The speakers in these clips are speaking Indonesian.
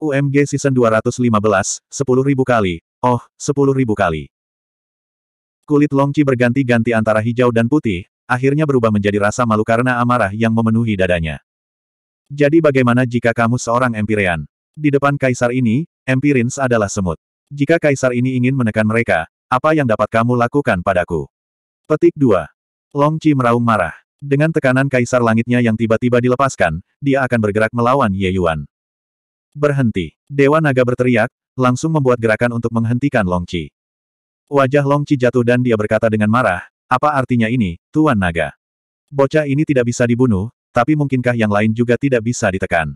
UMG Season 215, 10.000 kali. Oh, 10.000 kali. Kulit Longqi berganti-ganti antara hijau dan putih, akhirnya berubah menjadi rasa malu karena amarah yang memenuhi dadanya. Jadi bagaimana jika kamu seorang Empyrean? Di depan kaisar ini, Empirins adalah semut. Jika kaisar ini ingin menekan mereka, apa yang dapat kamu lakukan padaku? Petik 2. Longqi meraung marah. Dengan tekanan kaisar langitnya yang tiba-tiba dilepaskan, dia akan bergerak melawan Ye Yuan. Berhenti. Dewa naga berteriak, langsung membuat gerakan untuk menghentikan Long Qi. Wajah Long Qi jatuh dan dia berkata dengan marah, apa artinya ini, Tuan Naga? Bocah ini tidak bisa dibunuh, tapi mungkinkah yang lain juga tidak bisa ditekan?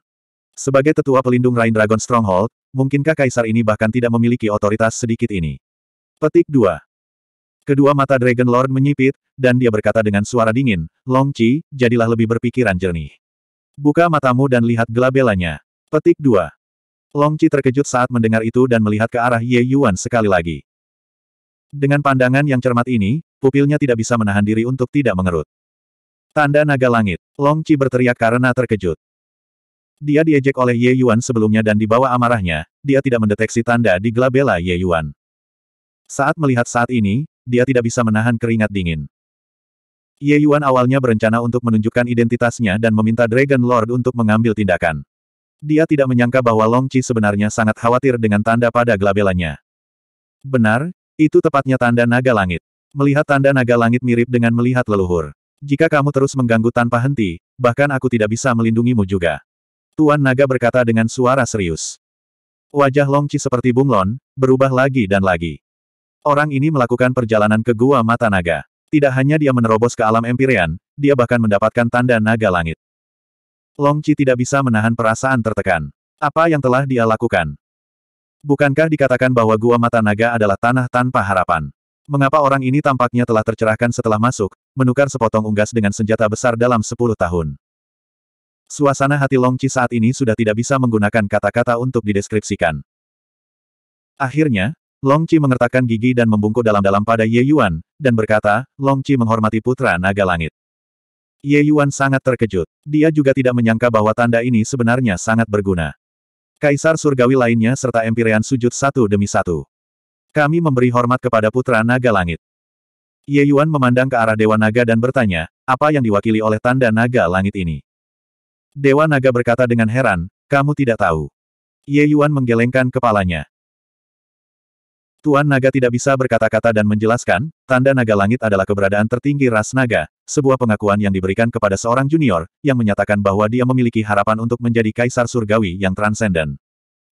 Sebagai tetua pelindung Rain Dragon Stronghold, mungkinkah kaisar ini bahkan tidak memiliki otoritas sedikit ini? Petik 2. Kedua mata Dragon Lord menyipit, dan dia berkata dengan suara dingin, Long Qi, jadilah lebih berpikiran jernih. Buka matamu dan lihat gelabelanya. Petik 2. Long Qi terkejut saat mendengar itu dan melihat ke arah Ye Yuan sekali lagi. Dengan pandangan yang cermat ini, pupilnya tidak bisa menahan diri untuk tidak mengerut. Tanda naga langit. Long Qi berteriak karena terkejut. Dia diejek oleh Ye Yuan sebelumnya dan di bawah amarahnya, dia tidak mendeteksi tanda di glabella Ye Yuan. Saat melihat saat ini, dia tidak bisa menahan keringat dingin. Ye Yuan awalnya berencana untuk menunjukkan identitasnya dan meminta Dragon Lord untuk mengambil tindakan. Dia tidak menyangka bahwa Long Qi sebenarnya sangat khawatir dengan tanda pada gelabelannya. Benar, itu tepatnya tanda naga langit. Melihat tanda naga langit mirip dengan melihat leluhur. Jika kamu terus mengganggu tanpa henti, bahkan aku tidak bisa melindungimu juga. Tuan Naga berkata dengan suara serius. Wajah Long Qi seperti bunglon, berubah lagi dan lagi. Orang ini melakukan perjalanan ke Gua Mata Naga. Tidak hanya dia menerobos ke alam Empyrean, dia bahkan mendapatkan tanda naga langit. Long Qi tidak bisa menahan perasaan tertekan. Apa yang telah dia lakukan? Bukankah dikatakan bahwa Gua Mata Naga adalah tanah tanpa harapan? Mengapa orang ini tampaknya telah tercerahkan setelah masuk, menukar sepotong unggas dengan senjata besar dalam sepuluh tahun? Suasana hati Long Qi saat ini sudah tidak bisa menggunakan kata-kata untuk dideskripsikan. Akhirnya, Long Qi mengertakkan gigi dan membungkuk dalam-dalam pada Ye Yuan, dan berkata, Long Qi menghormati putra naga langit. Ye Yuan sangat terkejut. Dia juga tidak menyangka bahwa tanda ini sebenarnya sangat berguna. Kaisar surgawi lainnya serta Empyrean sujud satu demi satu. Kami memberi hormat kepada putra naga langit. Ye Yuan memandang ke arah Dewa Naga dan bertanya, apa yang diwakili oleh tanda naga langit ini? Dewa Naga berkata dengan heran, kamu tidak tahu. Ye Yuan menggelengkan kepalanya. Tuan Naga tidak bisa berkata-kata dan menjelaskan, tanda naga langit adalah keberadaan tertinggi ras naga, sebuah pengakuan yang diberikan kepada seorang junior, yang menyatakan bahwa dia memiliki harapan untuk menjadi kaisar surgawi yang transenden.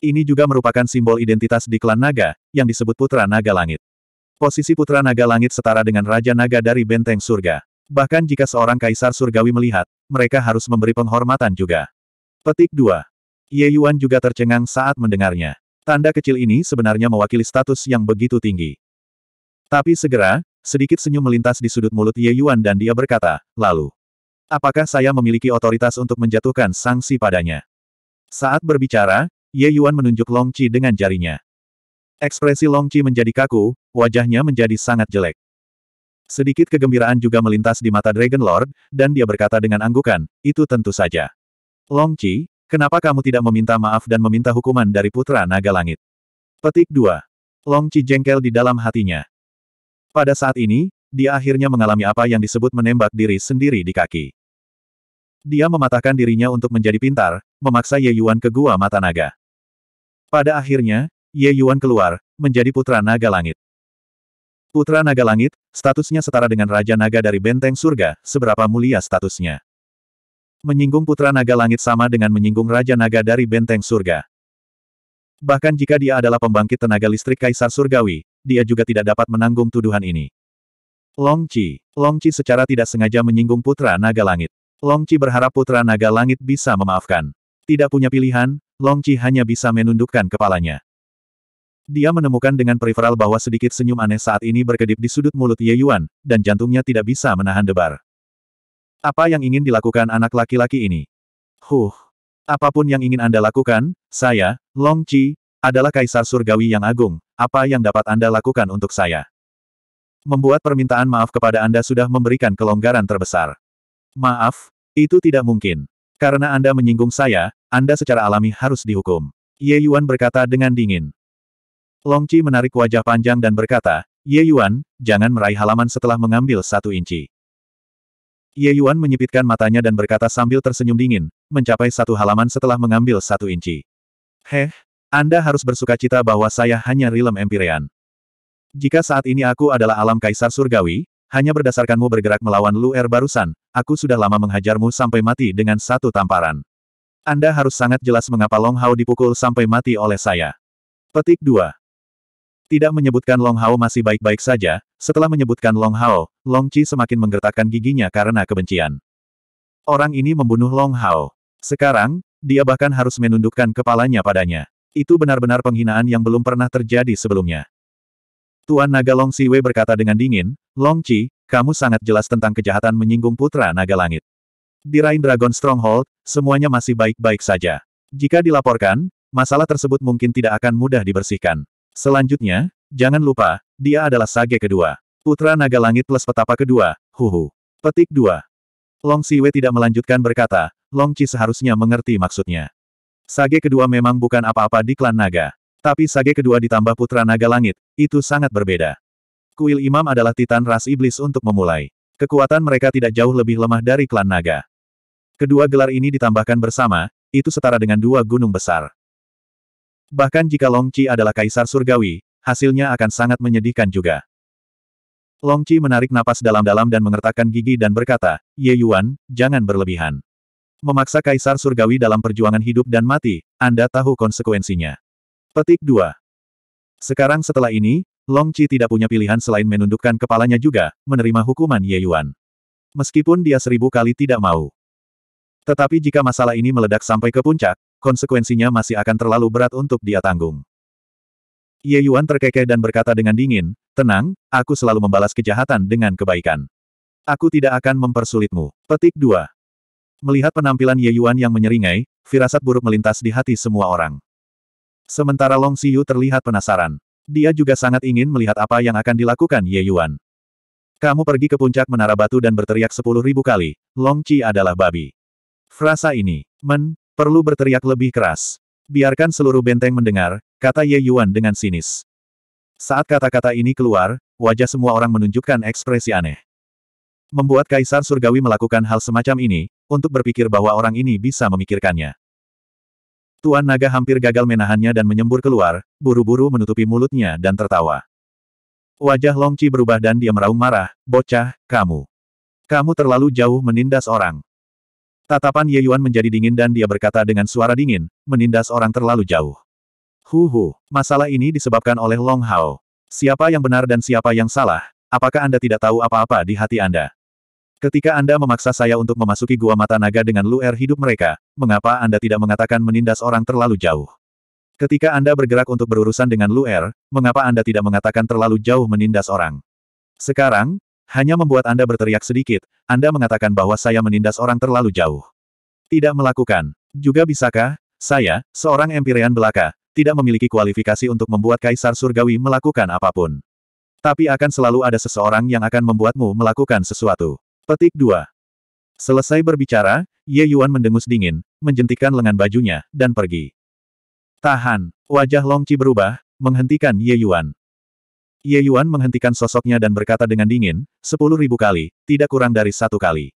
Ini juga merupakan simbol identitas di klan naga, yang disebut Putra Naga Langit. Posisi Putra Naga Langit setara dengan Raja Naga dari Benteng Surga. Bahkan jika seorang kaisar surgawi melihat, mereka harus memberi penghormatan juga. Petik 2. Ye Yuan juga tercengang saat mendengarnya. Tanda kecil ini sebenarnya mewakili status yang begitu tinggi. Tapi segera, Sedikit senyum melintas di sudut mulut Ye Yuan dan dia berkata, lalu, apakah saya memiliki otoritas untuk menjatuhkan sanksi padanya? Saat berbicara, Ye Yuan menunjuk Long Qi dengan jarinya. Ekspresi Long Qi menjadi kaku, wajahnya menjadi sangat jelek. Sedikit kegembiraan juga melintas di mata Dragon Lord, dan dia berkata dengan anggukan, itu tentu saja. Long Qi, kenapa kamu tidak meminta maaf dan meminta hukuman dari Putra Naga Langit? Petik 2. Long Qi jengkel di dalam hatinya. Pada saat ini, dia akhirnya mengalami apa yang disebut menembak diri sendiri di kaki. Dia mematahkan dirinya untuk menjadi pintar, memaksa Ye Yuan ke gua mata naga. Pada akhirnya, Ye Yuan keluar, menjadi putra naga langit. Putra naga langit, statusnya setara dengan raja naga dari benteng surga, seberapa mulia statusnya. Menyinggung putra naga langit sama dengan menyinggung raja naga dari benteng surga. Bahkan jika dia adalah pembangkit tenaga listrik kaisar surgawi, dia juga tidak dapat menanggung tuduhan ini. Long Qi, Long Qi secara tidak sengaja menyinggung Putra Naga Langit. Long Qi berharap Putra Naga Langit bisa memaafkan. Tidak punya pilihan, Long Qi hanya bisa menundukkan kepalanya. Dia menemukan dengan peripheral bahwa sedikit senyum aneh saat ini berkedip di sudut mulut Ye Yuan, dan jantungnya tidak bisa menahan debar. Apa yang ingin dilakukan anak laki-laki ini? Huh. Apapun yang ingin Anda lakukan, saya, Long Qi adalah Kaisar Surgawi yang agung, apa yang dapat Anda lakukan untuk saya? Membuat permintaan maaf kepada Anda sudah memberikan kelonggaran terbesar. Maaf, itu tidak mungkin. Karena Anda menyinggung saya, Anda secara alami harus dihukum. Ye Yuan berkata dengan dingin. Long Qi menarik wajah panjang dan berkata, Ye Yuan, jangan meraih halaman setelah mengambil satu inci. Ye Yuan menyipitkan matanya dan berkata sambil tersenyum dingin, mencapai satu halaman setelah mengambil satu inci. Heh, anda harus bersuka cita bahwa saya hanya rilem Empyrean. Jika saat ini aku adalah alam kaisar surgawi, hanya berdasarkanmu bergerak melawan Luer barusan, aku sudah lama menghajarmu sampai mati dengan satu tamparan. Anda harus sangat jelas mengapa Long Hao dipukul sampai mati oleh saya. Petik 2. Tidak menyebutkan Long Hao masih baik-baik saja, setelah menyebutkan Long Hao, Long Chi semakin menggertakkan giginya karena kebencian. Orang ini membunuh Long Hao. Sekarang, dia bahkan harus menundukkan kepalanya padanya. Itu benar-benar penghinaan yang belum pernah terjadi sebelumnya. Tuan Naga Long Siwe berkata dengan dingin, Long Chi, kamu sangat jelas tentang kejahatan menyinggung Putra Naga Langit. Di Rain Dragon Stronghold, semuanya masih baik-baik saja. Jika dilaporkan, masalah tersebut mungkin tidak akan mudah dibersihkan. Selanjutnya, jangan lupa, dia adalah sage kedua. Putra Naga Langit plus petapa kedua, huhu. Petik 2. Long Siwe tidak melanjutkan berkata, Long Chi seharusnya mengerti maksudnya. Sage kedua memang bukan apa-apa di klan naga. Tapi sage kedua ditambah putra naga langit, itu sangat berbeda. Kuil imam adalah titan ras iblis untuk memulai. Kekuatan mereka tidak jauh lebih lemah dari klan naga. Kedua gelar ini ditambahkan bersama, itu setara dengan dua gunung besar. Bahkan jika Long Qi adalah kaisar surgawi, hasilnya akan sangat menyedihkan juga. Long Qi menarik napas dalam-dalam dan mengertakkan gigi dan berkata, Ye Yuan, jangan berlebihan. Memaksa Kaisar Surgawi dalam perjuangan hidup dan mati, Anda tahu konsekuensinya. Petik 2. Sekarang setelah ini, Long Chi tidak punya pilihan selain menundukkan kepalanya juga, menerima hukuman Ye Yuan. Meskipun dia seribu kali tidak mau. Tetapi jika masalah ini meledak sampai ke puncak, konsekuensinya masih akan terlalu berat untuk dia tanggung. Ye Yuan terkekeh dan berkata dengan dingin, tenang, aku selalu membalas kejahatan dengan kebaikan. Aku tidak akan mempersulitmu. Petik 2. Melihat penampilan Ye Yuan yang menyeringai, firasat buruk melintas di hati semua orang. Sementara Long Xiu terlihat penasaran. Dia juga sangat ingin melihat apa yang akan dilakukan Ye Yuan. Kamu pergi ke puncak menara batu dan berteriak sepuluh ribu kali, Long Qi adalah babi. Frasa ini, men, perlu berteriak lebih keras. Biarkan seluruh benteng mendengar, kata Ye Yuan dengan sinis. Saat kata-kata ini keluar, wajah semua orang menunjukkan ekspresi aneh. Membuat Kaisar Surgawi melakukan hal semacam ini, untuk berpikir bahwa orang ini bisa memikirkannya. Tuan naga hampir gagal menahannya dan menyembur keluar, buru-buru menutupi mulutnya dan tertawa. Wajah Long Longci berubah dan dia meraung marah, bocah, kamu. Kamu terlalu jauh menindas orang. Tatapan Ye Yuan menjadi dingin dan dia berkata dengan suara dingin, menindas orang terlalu jauh. Huhu, masalah ini disebabkan oleh Long Hao. Siapa yang benar dan siapa yang salah, apakah Anda tidak tahu apa-apa di hati Anda? Ketika Anda memaksa saya untuk memasuki gua mata naga dengan luar hidup mereka, mengapa Anda tidak mengatakan menindas orang terlalu jauh? Ketika Anda bergerak untuk berurusan dengan luar, mengapa Anda tidak mengatakan terlalu jauh menindas orang? Sekarang, hanya membuat Anda berteriak sedikit, Anda mengatakan bahwa saya menindas orang terlalu jauh. Tidak melakukan. Juga bisakah, saya, seorang Empyrean belaka, tidak memiliki kualifikasi untuk membuat Kaisar Surgawi melakukan apapun. Tapi akan selalu ada seseorang yang akan membuatmu melakukan sesuatu. Petik 2. Selesai berbicara, Ye Yuan mendengus dingin, menjentikan lengan bajunya, dan pergi. Tahan, wajah Long Qi berubah, menghentikan Ye Yuan. Ye Yuan menghentikan sosoknya dan berkata dengan dingin, sepuluh ribu kali, tidak kurang dari satu kali.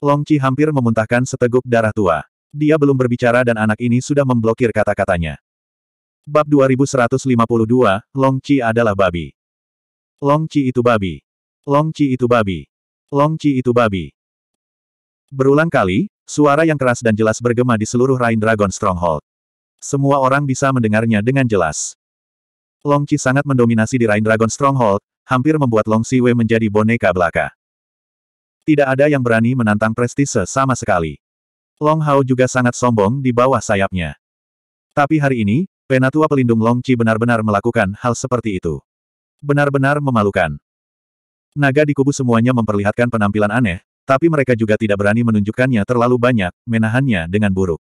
Long Qi hampir memuntahkan seteguk darah tua. Dia belum berbicara dan anak ini sudah memblokir kata-katanya. Bab 2152, Qi adalah babi. Long Qi itu babi. Long Qi itu babi. Long Qi itu babi. Berulang kali, suara yang keras dan jelas bergema di seluruh Rain Dragon Stronghold. Semua orang bisa mendengarnya dengan jelas. Long Qi sangat mendominasi di Rain Dragon Stronghold, hampir membuat Long Siwe menjadi boneka belaka. Tidak ada yang berani menantang prestise sama sekali. Long Hao juga sangat sombong di bawah sayapnya. Tapi hari ini, Penatua Pelindung Long Qi benar-benar melakukan hal seperti itu. Benar-benar memalukan. Naga di kubu semuanya memperlihatkan penampilan aneh, tapi mereka juga tidak berani menunjukkannya terlalu banyak, menahannya dengan buruk.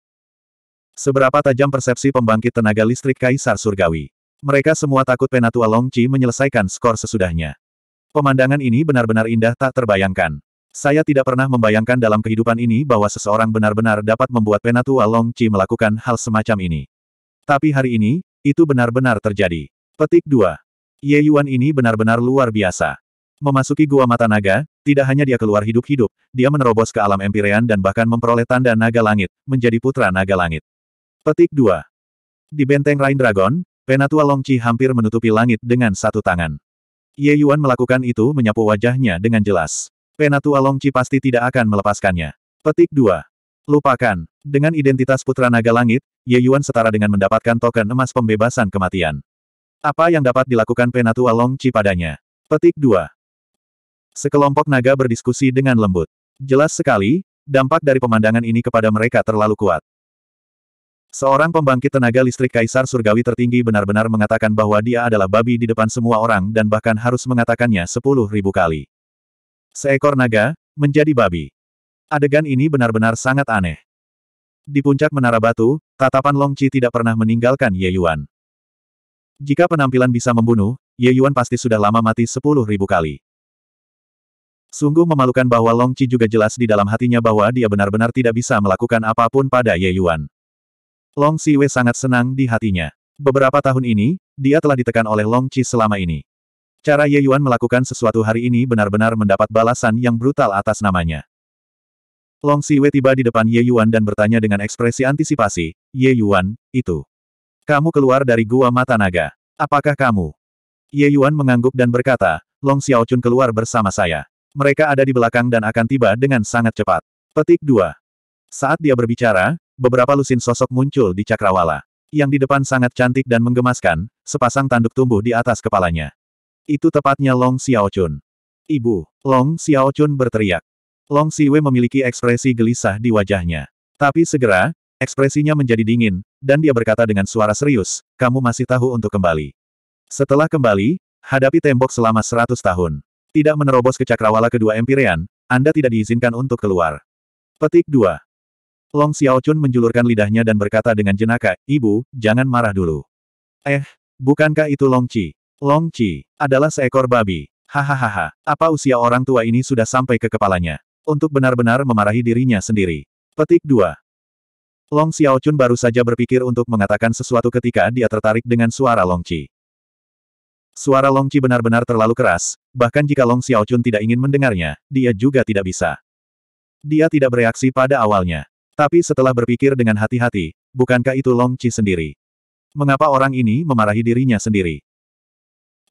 Seberapa tajam persepsi pembangkit tenaga listrik Kaisar Surgawi. Mereka semua takut Penatua Longchi menyelesaikan skor sesudahnya. Pemandangan ini benar-benar indah tak terbayangkan. Saya tidak pernah membayangkan dalam kehidupan ini bahwa seseorang benar-benar dapat membuat Penatua Longchi melakukan hal semacam ini. Tapi hari ini, itu benar-benar terjadi. Petik 2. Ye Yuan ini benar-benar luar biasa. Memasuki gua mata naga, tidak hanya dia keluar hidup-hidup, dia menerobos ke alam empyrean dan bahkan memperoleh tanda naga langit, menjadi putra naga langit. Petik 2. Di benteng Rain Dragon, Penatua Longchi hampir menutupi langit dengan satu tangan. Ye Yuan melakukan itu menyapu wajahnya dengan jelas. Penatua Longchi pasti tidak akan melepaskannya. Petik 2. Lupakan. Dengan identitas putra naga langit, Ye Yuan setara dengan mendapatkan token emas pembebasan kematian. Apa yang dapat dilakukan Penatua Longchi padanya? Petik 2. Sekelompok naga berdiskusi dengan lembut. Jelas sekali, dampak dari pemandangan ini kepada mereka terlalu kuat. Seorang pembangkit tenaga listrik kaisar surgawi tertinggi benar-benar mengatakan bahwa dia adalah babi di depan semua orang dan bahkan harus mengatakannya sepuluh ribu kali. Seekor naga, menjadi babi. Adegan ini benar-benar sangat aneh. Di puncak menara batu, tatapan Long Qi tidak pernah meninggalkan Ye Yuan. Jika penampilan bisa membunuh, Ye Yuan pasti sudah lama mati sepuluh ribu kali. Sungguh memalukan bahwa Long Qi juga jelas di dalam hatinya bahwa dia benar-benar tidak bisa melakukan apapun pada Ye Yuan. Long Si Wei sangat senang di hatinya. Beberapa tahun ini, dia telah ditekan oleh Long Qi selama ini. Cara Ye Yuan melakukan sesuatu hari ini benar-benar mendapat balasan yang brutal atas namanya. Long Si Wei tiba di depan Ye Yuan dan bertanya dengan ekspresi antisipasi, Ye Yuan, itu. Kamu keluar dari gua mata naga. Apakah kamu? Ye Yuan mengangguk dan berkata, Long Xiaochun keluar bersama saya. Mereka ada di belakang dan akan tiba dengan sangat cepat. Petik 2. Saat dia berbicara, beberapa lusin sosok muncul di cakrawala. Yang di depan sangat cantik dan menggemaskan, sepasang tanduk tumbuh di atas kepalanya. Itu tepatnya Long Xiaochun. Ibu, Long Xiaochun berteriak. Long Siwe memiliki ekspresi gelisah di wajahnya. Tapi segera, ekspresinya menjadi dingin, dan dia berkata dengan suara serius, kamu masih tahu untuk kembali. Setelah kembali, hadapi tembok selama seratus tahun. Tidak menerobos ke cakrawala kedua Empyrean, Anda tidak diizinkan untuk keluar. Petik 2. Long Xiaochun menjulurkan lidahnya dan berkata dengan jenaka, Ibu, jangan marah dulu. Eh, bukankah itu Long Chi? Long Chi adalah seekor babi. Hahaha, apa usia orang tua ini sudah sampai ke kepalanya? Untuk benar-benar memarahi dirinya sendiri. Petik 2. Long Xiaochun baru saja berpikir untuk mengatakan sesuatu ketika dia tertarik dengan suara Long Chi. Suara Long Qi benar-benar terlalu keras, bahkan jika Long Xiao Chun tidak ingin mendengarnya, dia juga tidak bisa. Dia tidak bereaksi pada awalnya. Tapi setelah berpikir dengan hati-hati, bukankah itu Long Qi sendiri? Mengapa orang ini memarahi dirinya sendiri?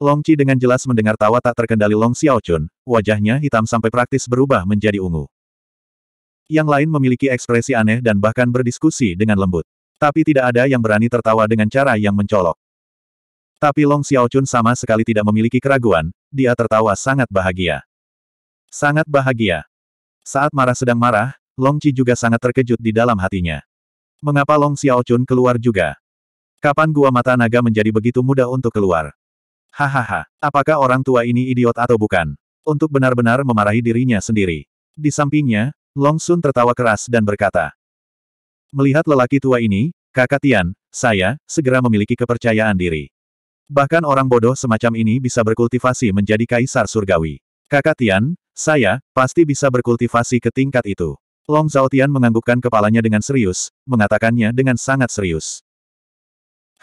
Long Qi dengan jelas mendengar tawa tak terkendali Long Xiao Chun, wajahnya hitam sampai praktis berubah menjadi ungu. Yang lain memiliki ekspresi aneh dan bahkan berdiskusi dengan lembut. Tapi tidak ada yang berani tertawa dengan cara yang mencolok. Tapi Long Xiaochun sama sekali tidak memiliki keraguan, dia tertawa sangat bahagia. Sangat bahagia. Saat marah sedang marah, Long Qi juga sangat terkejut di dalam hatinya. Mengapa Long Xiaochun keluar juga? Kapan gua mata naga menjadi begitu mudah untuk keluar? Hahaha, apakah orang tua ini idiot atau bukan? Untuk benar-benar memarahi dirinya sendiri. Di sampingnya, Long Sun tertawa keras dan berkata. Melihat lelaki tua ini, kakak Tian, saya, segera memiliki kepercayaan diri. Bahkan orang bodoh semacam ini bisa berkultivasi menjadi kaisar surgawi. Kakak Tian, saya, pasti bisa berkultivasi ke tingkat itu. Long Zhao Tian menganggukkan kepalanya dengan serius, mengatakannya dengan sangat serius.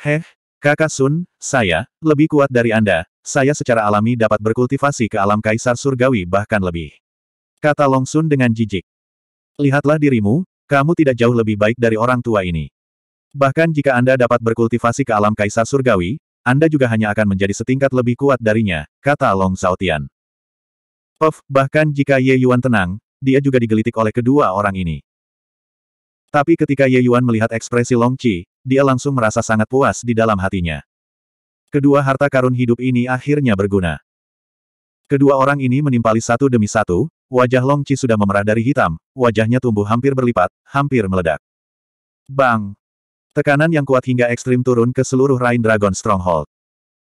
Heh, kakak Sun, saya, lebih kuat dari Anda, saya secara alami dapat berkultivasi ke alam kaisar surgawi bahkan lebih. Kata Long Sun dengan jijik. Lihatlah dirimu, kamu tidak jauh lebih baik dari orang tua ini. Bahkan jika Anda dapat berkultivasi ke alam kaisar surgawi, anda juga hanya akan menjadi setingkat lebih kuat darinya, kata Long Xiaotian. Of, bahkan jika Ye Yuan tenang, dia juga digelitik oleh kedua orang ini. Tapi ketika Ye Yuan melihat ekspresi Long Qi, dia langsung merasa sangat puas di dalam hatinya. Kedua harta karun hidup ini akhirnya berguna. Kedua orang ini menimpali satu demi satu, wajah Long Qi sudah memerah dari hitam, wajahnya tumbuh hampir berlipat, hampir meledak. Bang! Tekanan yang kuat hingga ekstrim turun ke seluruh Rain Dragon Stronghold.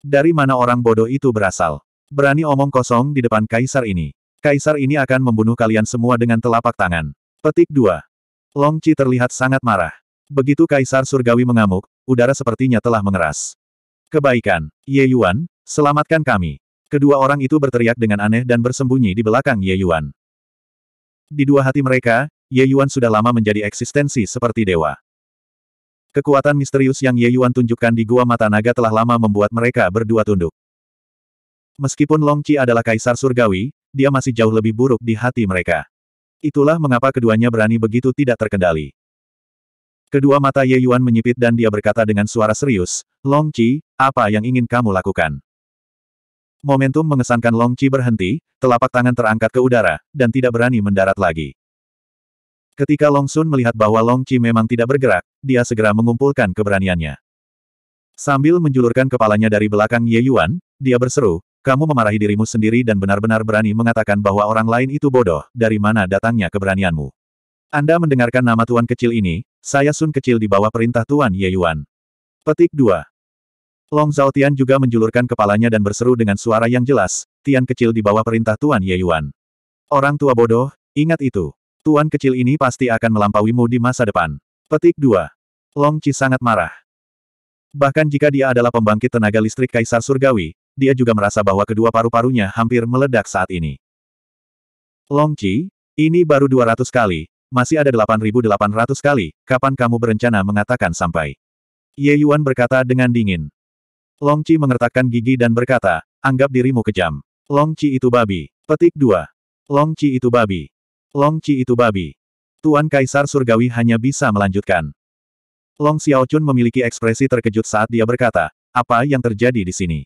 Dari mana orang bodoh itu berasal? Berani omong kosong di depan kaisar ini. Kaisar ini akan membunuh kalian semua dengan telapak tangan. Petik 2. Long Chi terlihat sangat marah. Begitu kaisar surgawi mengamuk, udara sepertinya telah mengeras. Kebaikan, Ye Yuan, selamatkan kami. Kedua orang itu berteriak dengan aneh dan bersembunyi di belakang Ye Yuan. Di dua hati mereka, Ye Yuan sudah lama menjadi eksistensi seperti dewa. Kekuatan misterius yang Ye Yuan tunjukkan di Gua Mata Naga telah lama membuat mereka berdua tunduk. Meskipun Long Qi adalah kaisar surgawi, dia masih jauh lebih buruk di hati mereka. Itulah mengapa keduanya berani begitu tidak terkendali. Kedua mata Ye Yuan menyipit dan dia berkata dengan suara serius, Long Qi, apa yang ingin kamu lakukan? Momentum mengesankan Long Qi berhenti, telapak tangan terangkat ke udara, dan tidak berani mendarat lagi. Ketika Long Sun melihat bahwa Long Qi memang tidak bergerak, dia segera mengumpulkan keberaniannya. Sambil menjulurkan kepalanya dari belakang Ye Yuan, dia berseru, kamu memarahi dirimu sendiri dan benar-benar berani mengatakan bahwa orang lain itu bodoh, dari mana datangnya keberanianmu. Anda mendengarkan nama Tuan kecil ini, saya Sun kecil di bawah perintah Tuan Ye Yuan. Petik 2. Long Zautian juga menjulurkan kepalanya dan berseru dengan suara yang jelas, Tian kecil di bawah perintah Tuan Ye Yuan. Orang tua bodoh, ingat itu. Tuan kecil ini pasti akan melampauimu di masa depan. Petik 2. Long Qi sangat marah. Bahkan jika dia adalah pembangkit tenaga listrik Kaisar Surgawi, dia juga merasa bahwa kedua paru-parunya hampir meledak saat ini. Long Qi, ini baru 200 kali, masih ada 8.800 kali, kapan kamu berencana mengatakan sampai? Ye Yuan berkata dengan dingin. Long Qi mengertakkan gigi dan berkata, anggap dirimu kejam. Long Qi itu babi. Petik 2. Long Qi itu babi. Long Qi itu babi. Tuan Kaisar Surgawi hanya bisa melanjutkan. Long Xiao Chun memiliki ekspresi terkejut saat dia berkata, apa yang terjadi di sini?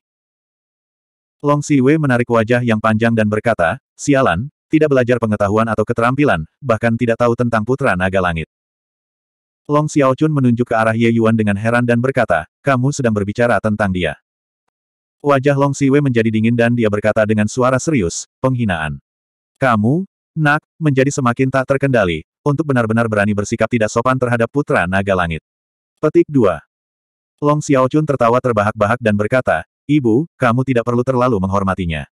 Long Si Wei menarik wajah yang panjang dan berkata, sialan, tidak belajar pengetahuan atau keterampilan, bahkan tidak tahu tentang putra naga langit. Long Xiao Chun menunjuk ke arah Ye Yuan dengan heran dan berkata, kamu sedang berbicara tentang dia. Wajah Long Si Wei menjadi dingin dan dia berkata dengan suara serius, penghinaan. Kamu, Nak, menjadi semakin tak terkendali, untuk benar-benar berani bersikap tidak sopan terhadap putra naga langit. Petik 2. Long Xiaochun tertawa terbahak-bahak dan berkata, Ibu, kamu tidak perlu terlalu menghormatinya.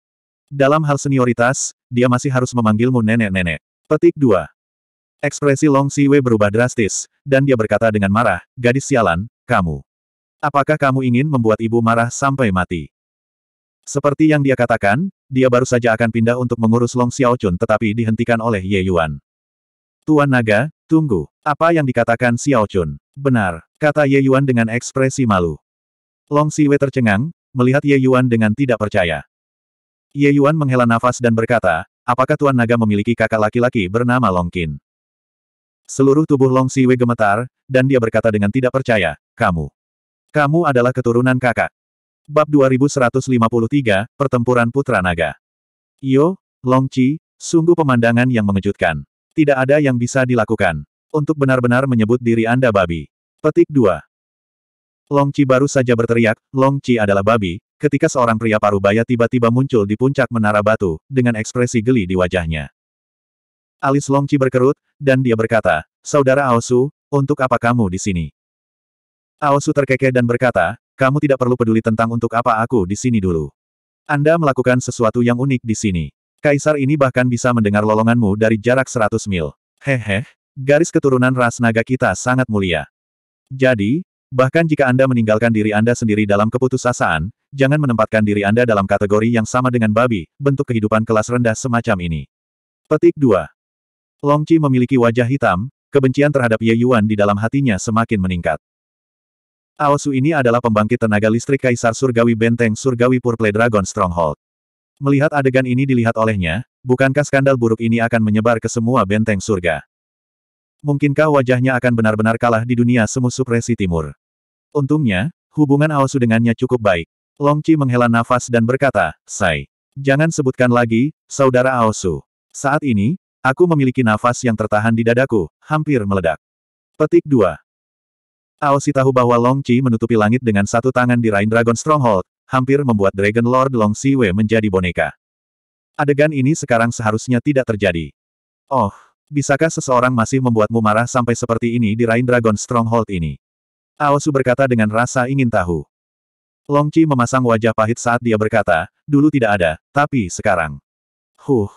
Dalam hal senioritas, dia masih harus memanggilmu nenek-nenek. Petik 2. Ekspresi Long Wei berubah drastis, dan dia berkata dengan marah, Gadis sialan, kamu. Apakah kamu ingin membuat ibu marah sampai mati? Seperti yang dia katakan, dia baru saja akan pindah untuk mengurus Long Xiaochun tetapi dihentikan oleh Ye Yuan. Tuan Naga, tunggu. Apa yang dikatakan Xiaochun? Benar, kata Ye Yuan dengan ekspresi malu. Long Siwe tercengang, melihat Ye Yuan dengan tidak percaya. Ye Yuan menghela nafas dan berkata, apakah Tuan Naga memiliki kakak laki-laki bernama Long Qin? Seluruh tubuh Long Siwe gemetar, dan dia berkata dengan tidak percaya, kamu. Kamu adalah keturunan kakak. Bab 2153, Pertempuran Putra Naga. Yo, Long Chi, sungguh pemandangan yang mengejutkan. Tidak ada yang bisa dilakukan. Untuk benar-benar menyebut diri Anda babi. Petik 2. Chi baru saja berteriak, Long Chi adalah babi, ketika seorang pria paruh baya tiba-tiba muncul di puncak menara batu, dengan ekspresi geli di wajahnya. Alis Long Chi berkerut, dan dia berkata, Saudara Aosu, untuk apa kamu di sini? Aosu terkekeh dan berkata, kamu tidak perlu peduli tentang untuk apa aku di sini dulu. Anda melakukan sesuatu yang unik di sini. Kaisar ini bahkan bisa mendengar lolonganmu dari jarak 100 mil. Hehe, garis keturunan ras naga kita sangat mulia. Jadi, bahkan jika Anda meninggalkan diri Anda sendiri dalam keputusasaan, jangan menempatkan diri Anda dalam kategori yang sama dengan babi, bentuk kehidupan kelas rendah semacam ini. Petik 2. Longchi memiliki wajah hitam, kebencian terhadap Ye Yuan di dalam hatinya semakin meningkat. Aosu ini adalah pembangkit tenaga listrik Kaisar Surgawi Benteng Surgawi Purple Dragon Stronghold. Melihat adegan ini dilihat olehnya, bukankah skandal buruk ini akan menyebar ke semua benteng surga? Mungkinkah wajahnya akan benar-benar kalah di dunia semu supresi timur? Untungnya, hubungan Aosu dengannya cukup baik. Longci menghela nafas dan berkata, Sai, jangan sebutkan lagi, saudara Aosu. Saat ini, aku memiliki nafas yang tertahan di dadaku, hampir meledak. Petik 2. Aosi tahu bahwa Long Qi menutupi langit dengan satu tangan di Rain Dragon Stronghold, hampir membuat Dragon Lord Long Si Wei menjadi boneka. Adegan ini sekarang seharusnya tidak terjadi. Oh, bisakah seseorang masih membuatmu marah sampai seperti ini di Rain Dragon Stronghold ini? Aosu berkata dengan rasa ingin tahu. Long Qi memasang wajah pahit saat dia berkata, dulu tidak ada, tapi sekarang. Huh.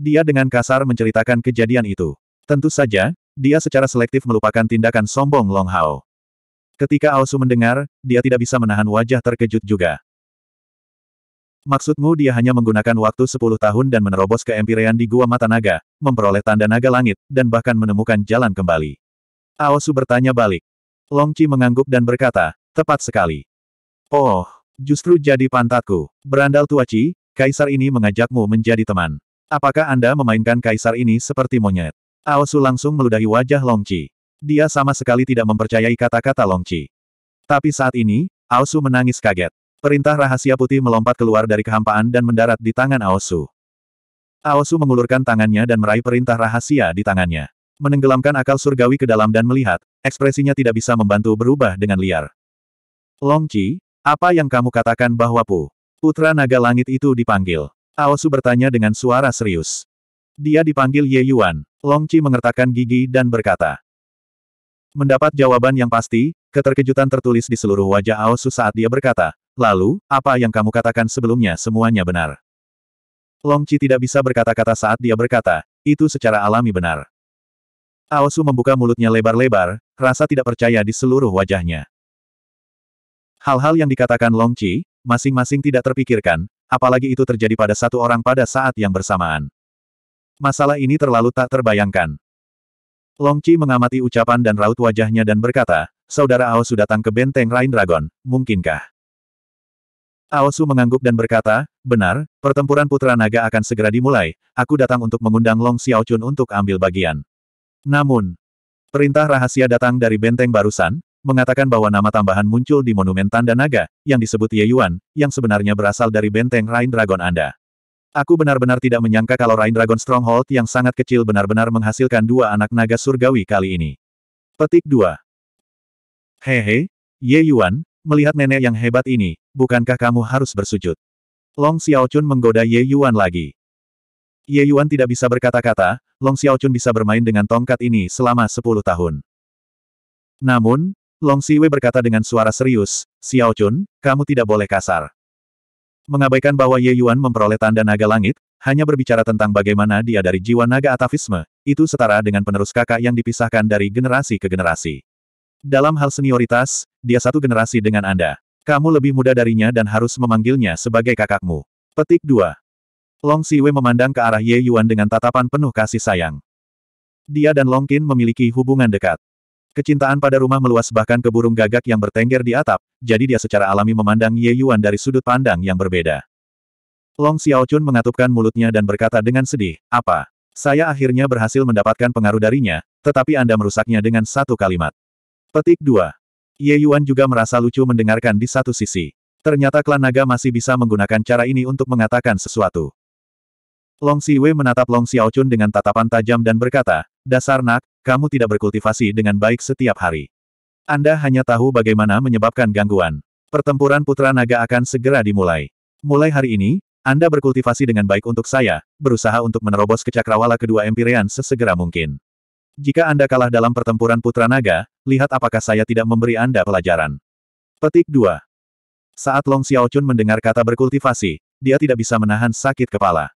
Dia dengan kasar menceritakan kejadian itu. Tentu saja, dia secara selektif melupakan tindakan sombong Long Hao. Ketika Aosu mendengar, dia tidak bisa menahan wajah terkejut juga. Maksudmu dia hanya menggunakan waktu 10 tahun dan menerobos ke Empirean di Gua Mata Naga, memperoleh tanda naga langit, dan bahkan menemukan jalan kembali. Aosu bertanya balik. Long Chi mengangguk dan berkata, tepat sekali. Oh, justru jadi pantatku. Berandal tua Chi, kaisar ini mengajakmu menjadi teman. Apakah Anda memainkan kaisar ini seperti monyet? Aosu langsung meludahi wajah Long Chi. Dia sama sekali tidak mempercayai kata-kata Longci. Tapi saat ini, Aosu menangis kaget. Perintah rahasia putih melompat keluar dari kehampaan dan mendarat di tangan Aosu. Aosu mengulurkan tangannya dan meraih perintah rahasia di tangannya. Menenggelamkan akal surgawi ke dalam dan melihat, ekspresinya tidak bisa membantu berubah dengan liar. Longci, apa yang kamu katakan bahwa Pu, putra naga langit itu dipanggil? Aosu bertanya dengan suara serius. Dia dipanggil Ye Yuan. Longci mengertakkan gigi dan berkata, Mendapat jawaban yang pasti, keterkejutan tertulis di seluruh wajah Aosu saat dia berkata, Lalu, apa yang kamu katakan sebelumnya semuanya benar. Longchi tidak bisa berkata-kata saat dia berkata, itu secara alami benar. Aosu membuka mulutnya lebar-lebar, rasa tidak percaya di seluruh wajahnya. Hal-hal yang dikatakan Longchi, masing-masing tidak terpikirkan, apalagi itu terjadi pada satu orang pada saat yang bersamaan. Masalah ini terlalu tak terbayangkan. Long Qi mengamati ucapan dan raut wajahnya dan berkata, Saudara Aosu datang ke benteng Rain Dragon, mungkinkah? Aosu mengangguk dan berkata, benar, pertempuran Putra Naga akan segera dimulai, aku datang untuk mengundang Long Xiao Chun untuk ambil bagian. Namun, perintah rahasia datang dari benteng barusan, mengatakan bahwa nama tambahan muncul di Monumen Tanda Naga, yang disebut Ye Yuan, yang sebenarnya berasal dari benteng Rain Dragon Anda. Aku benar-benar tidak menyangka kalau Rain Dragon Stronghold yang sangat kecil benar-benar menghasilkan dua anak naga surgawi kali ini. Petik 2. Hehe, Ye Yuan, melihat nenek yang hebat ini, bukankah kamu harus bersujud? Long Xiao Chun menggoda Ye Yuan lagi. Ye Yuan tidak bisa berkata-kata, Long Xiao Chun bisa bermain dengan tongkat ini selama 10 tahun. Namun, Long Siwei berkata dengan suara serius, Xiao Chun, kamu tidak boleh kasar. Mengabaikan bahwa Ye Yuan memperoleh tanda naga langit, hanya berbicara tentang bagaimana dia dari jiwa naga atavisme, itu setara dengan penerus kakak yang dipisahkan dari generasi ke generasi. Dalam hal senioritas, dia satu generasi dengan Anda. Kamu lebih muda darinya dan harus memanggilnya sebagai kakakmu. Petik 2. Long Siwe memandang ke arah Ye Yuan dengan tatapan penuh kasih sayang. Dia dan Long Qin memiliki hubungan dekat. Kecintaan pada rumah meluas bahkan ke burung gagak yang bertengger di atap, jadi dia secara alami memandang Ye Yuan dari sudut pandang yang berbeda. Long Xiaochun mengatupkan mulutnya dan berkata dengan sedih, apa? Saya akhirnya berhasil mendapatkan pengaruh darinya, tetapi Anda merusaknya dengan satu kalimat. Petik 2. Ye Yuan juga merasa lucu mendengarkan di satu sisi. Ternyata klan naga masih bisa menggunakan cara ini untuk mengatakan sesuatu. Long Siwei menatap Long Xiaochun dengan tatapan tajam dan berkata, Dasar nak, kamu tidak berkultivasi dengan baik setiap hari. Anda hanya tahu bagaimana menyebabkan gangguan. Pertempuran Putra Naga akan segera dimulai. Mulai hari ini, Anda berkultivasi dengan baik untuk saya, berusaha untuk menerobos ke cakrawala kedua Empyrean sesegera mungkin. Jika Anda kalah dalam pertempuran Putra Naga, lihat apakah saya tidak memberi Anda pelajaran. Petik 2. Saat Long Xiaochun mendengar kata berkultivasi, dia tidak bisa menahan sakit kepala.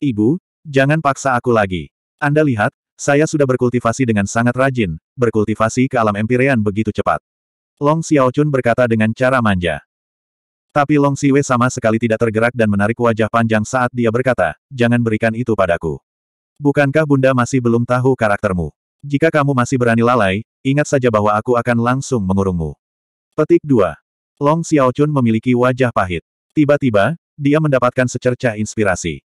Ibu, jangan paksa aku lagi. Anda lihat, saya sudah berkultivasi dengan sangat rajin, berkultivasi ke alam empirean begitu cepat. Long Xiaochun berkata dengan cara manja. Tapi Long Siwe sama sekali tidak tergerak dan menarik wajah panjang saat dia berkata, jangan berikan itu padaku. Bukankah bunda masih belum tahu karaktermu? Jika kamu masih berani lalai, ingat saja bahwa aku akan langsung mengurungmu. Petik 2. Long Xiaochun memiliki wajah pahit. Tiba-tiba, dia mendapatkan secercah inspirasi.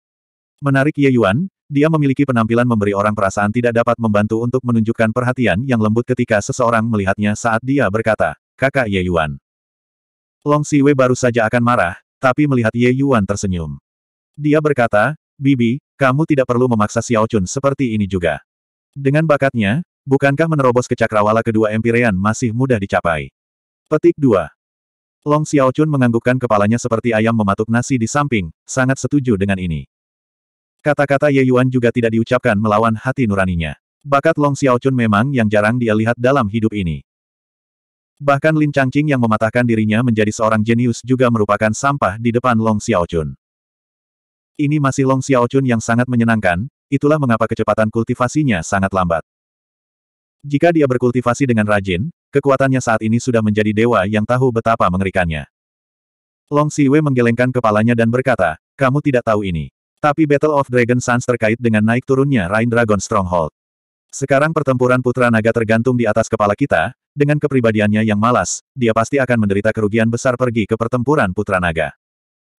Menarik Ye Yuan, dia memiliki penampilan memberi orang perasaan tidak dapat membantu untuk menunjukkan perhatian yang lembut ketika seseorang melihatnya saat dia berkata, kakak Ye Yuan. Long Siwe baru saja akan marah, tapi melihat Ye Yuan tersenyum. Dia berkata, Bibi, kamu tidak perlu memaksa Xiao Chun seperti ini juga. Dengan bakatnya, bukankah menerobos ke cakrawala kedua Empirean masih mudah dicapai? Petik 2. Long Xiao Chun menganggukkan kepalanya seperti ayam mematuk nasi di samping, sangat setuju dengan ini. Kata-kata Ye Yuan juga tidak diucapkan melawan hati nuraninya. Bakat Long Xiaochun memang yang jarang dia lihat dalam hidup ini. Bahkan Lin Changqing yang mematahkan dirinya menjadi seorang jenius juga merupakan sampah di depan Long Xiaochun. Ini masih Long Xiaochun yang sangat menyenangkan, itulah mengapa kecepatan kultivasinya sangat lambat. Jika dia berkultivasi dengan rajin, kekuatannya saat ini sudah menjadi dewa yang tahu betapa mengerikannya. Long Siwe menggelengkan kepalanya dan berkata, kamu tidak tahu ini. Tapi Battle of Dragon Suns terkait dengan naik turunnya Rain Dragon Stronghold. Sekarang pertempuran Putra Naga tergantung di atas kepala kita, dengan kepribadiannya yang malas, dia pasti akan menderita kerugian besar pergi ke pertempuran Putra Naga.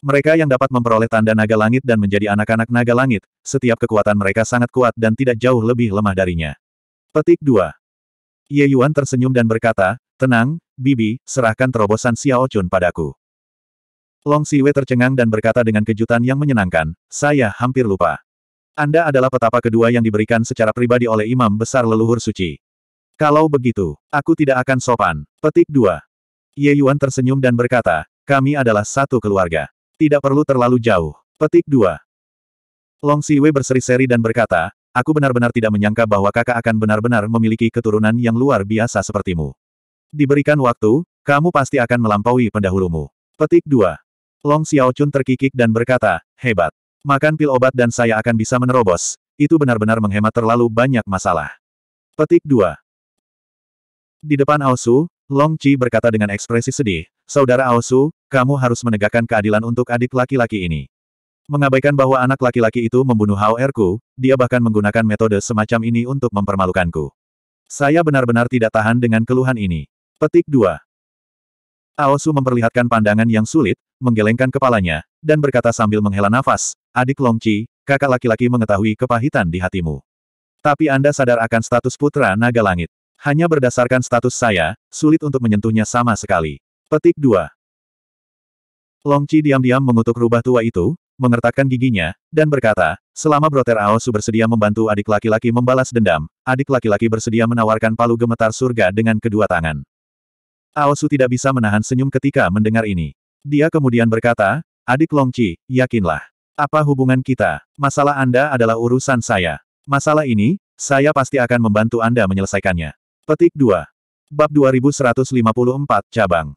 Mereka yang dapat memperoleh tanda naga langit dan menjadi anak-anak naga langit, setiap kekuatan mereka sangat kuat dan tidak jauh lebih lemah darinya. Petik 2. Ye Yuan tersenyum dan berkata, Tenang, Bibi, serahkan terobosan Xiao Chun padaku. Long Siwe tercengang dan berkata dengan kejutan yang menyenangkan, saya hampir lupa. Anda adalah petapa kedua yang diberikan secara pribadi oleh Imam Besar Leluhur Suci. Kalau begitu, aku tidak akan sopan. Petik 2. Ye Yuan tersenyum dan berkata, kami adalah satu keluarga. Tidak perlu terlalu jauh. Petik 2. Long Siwe berseri-seri dan berkata, aku benar-benar tidak menyangka bahwa kakak akan benar-benar memiliki keturunan yang luar biasa sepertimu. Diberikan waktu, kamu pasti akan melampaui pendahulumu. Petik 2. Long Xiao Chun terkikik dan berkata, hebat. Makan pil obat dan saya akan bisa menerobos. Itu benar-benar menghemat terlalu banyak masalah. Petik 2. Di depan Aosu, Long Chi berkata dengan ekspresi sedih, Saudara Aosu, kamu harus menegakkan keadilan untuk adik laki-laki ini. Mengabaikan bahwa anak laki-laki itu membunuh Hao Erku, dia bahkan menggunakan metode semacam ini untuk mempermalukanku. Saya benar-benar tidak tahan dengan keluhan ini. Petik 2. Aosu memperlihatkan pandangan yang sulit, menggelengkan kepalanya, dan berkata sambil menghela nafas, adik Longchi, kakak laki-laki mengetahui kepahitan di hatimu. Tapi Anda sadar akan status putra naga langit. Hanya berdasarkan status saya, sulit untuk menyentuhnya sama sekali. Petik 2. Longci diam-diam mengutuk rubah tua itu, mengertakkan giginya, dan berkata, selama Broter Aosu bersedia membantu adik laki-laki membalas dendam, adik laki-laki bersedia menawarkan palu gemetar surga dengan kedua tangan. Aosu tidak bisa menahan senyum ketika mendengar ini. Dia kemudian berkata, adik Longchi, yakinlah. Apa hubungan kita? Masalah Anda adalah urusan saya. Masalah ini, saya pasti akan membantu Anda menyelesaikannya. Petik 2. Bab 2154 Cabang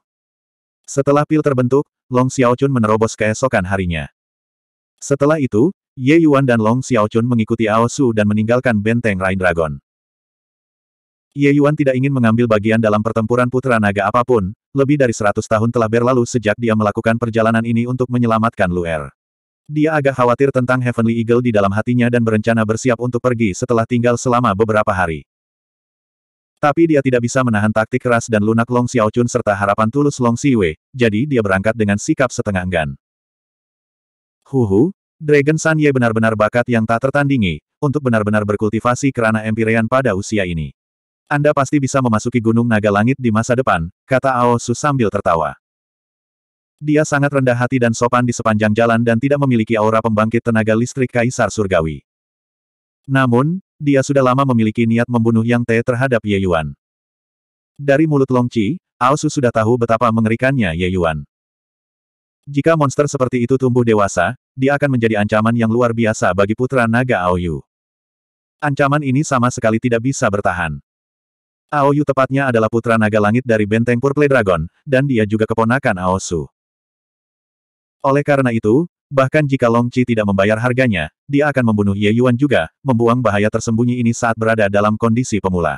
Setelah pil terbentuk, Long Xiaochun menerobos keesokan harinya. Setelah itu, Ye Yuan dan Long Xiaochun mengikuti Aosu dan meninggalkan benteng Rain Dragon. Ye Yuan tidak ingin mengambil bagian dalam pertempuran putra naga apapun, lebih dari seratus tahun telah berlalu sejak dia melakukan perjalanan ini untuk menyelamatkan Luer. Dia agak khawatir tentang Heavenly Eagle di dalam hatinya dan berencana bersiap untuk pergi setelah tinggal selama beberapa hari. Tapi dia tidak bisa menahan taktik keras dan lunak Long Xiaochun serta harapan tulus Long Siwei, jadi dia berangkat dengan sikap setengah enggan. Huhu, Dragon Sun Ye benar-benar bakat yang tak tertandingi, untuk benar-benar berkultivasi kerana empyrean pada usia ini. Anda pasti bisa memasuki Gunung Naga Langit di masa depan, kata Aosu sambil tertawa. Dia sangat rendah hati dan sopan di sepanjang jalan dan tidak memiliki aura pembangkit tenaga listrik Kaisar Surgawi. Namun, dia sudah lama memiliki niat membunuh Yang Te terhadap Ye Yuan. Dari mulut Long Ao Aosu sudah tahu betapa mengerikannya Ye Yuan. Jika monster seperti itu tumbuh dewasa, dia akan menjadi ancaman yang luar biasa bagi putra naga Aoyu. Ancaman ini sama sekali tidak bisa bertahan. Aoyu tepatnya adalah putra naga langit dari Benteng Purple Dragon, dan dia juga keponakan Aosu. Oleh karena itu, bahkan jika Long Chi tidak membayar harganya, dia akan membunuh Ye Yuan juga, membuang bahaya tersembunyi ini saat berada dalam kondisi pemula.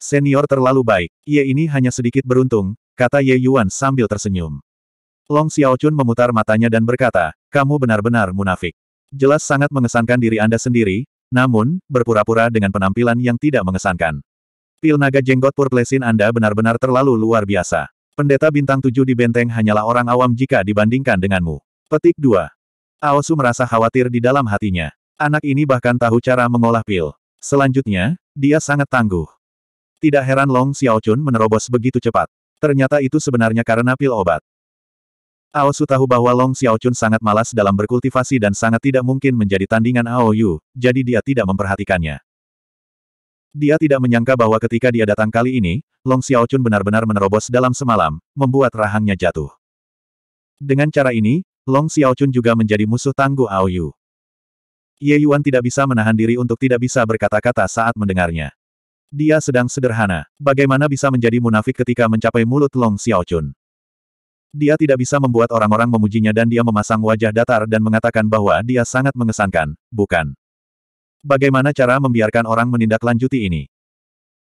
Senior terlalu baik, Ye ini hanya sedikit beruntung, kata Ye Yuan sambil tersenyum. Long Xiaochun memutar matanya dan berkata, kamu benar-benar munafik. Jelas sangat mengesankan diri Anda sendiri, namun, berpura-pura dengan penampilan yang tidak mengesankan. Pil naga jenggot purplesin Anda benar-benar terlalu luar biasa. Pendeta bintang tujuh di benteng hanyalah orang awam jika dibandingkan denganmu. Petik 2. Aosu merasa khawatir di dalam hatinya. Anak ini bahkan tahu cara mengolah pil. Selanjutnya, dia sangat tangguh. Tidak heran Long Xiaochun menerobos begitu cepat. Ternyata itu sebenarnya karena pil obat. Aosu tahu bahwa Long Xiaochun sangat malas dalam berkultivasi dan sangat tidak mungkin menjadi tandingan Aoyu, jadi dia tidak memperhatikannya. Dia tidak menyangka bahwa ketika dia datang kali ini, Long Xiaochun benar-benar menerobos dalam semalam, membuat rahangnya jatuh. Dengan cara ini, Long Xiaochun juga menjadi musuh tangguh Ao Yu. Ye Yuan tidak bisa menahan diri untuk tidak bisa berkata-kata saat mendengarnya. Dia sedang sederhana. Bagaimana bisa menjadi munafik ketika mencapai mulut Long Xiaochun? Dia tidak bisa membuat orang-orang memujinya dan dia memasang wajah datar dan mengatakan bahwa dia sangat mengesankan, bukan? bagaimana cara membiarkan orang menindaklanjuti ini.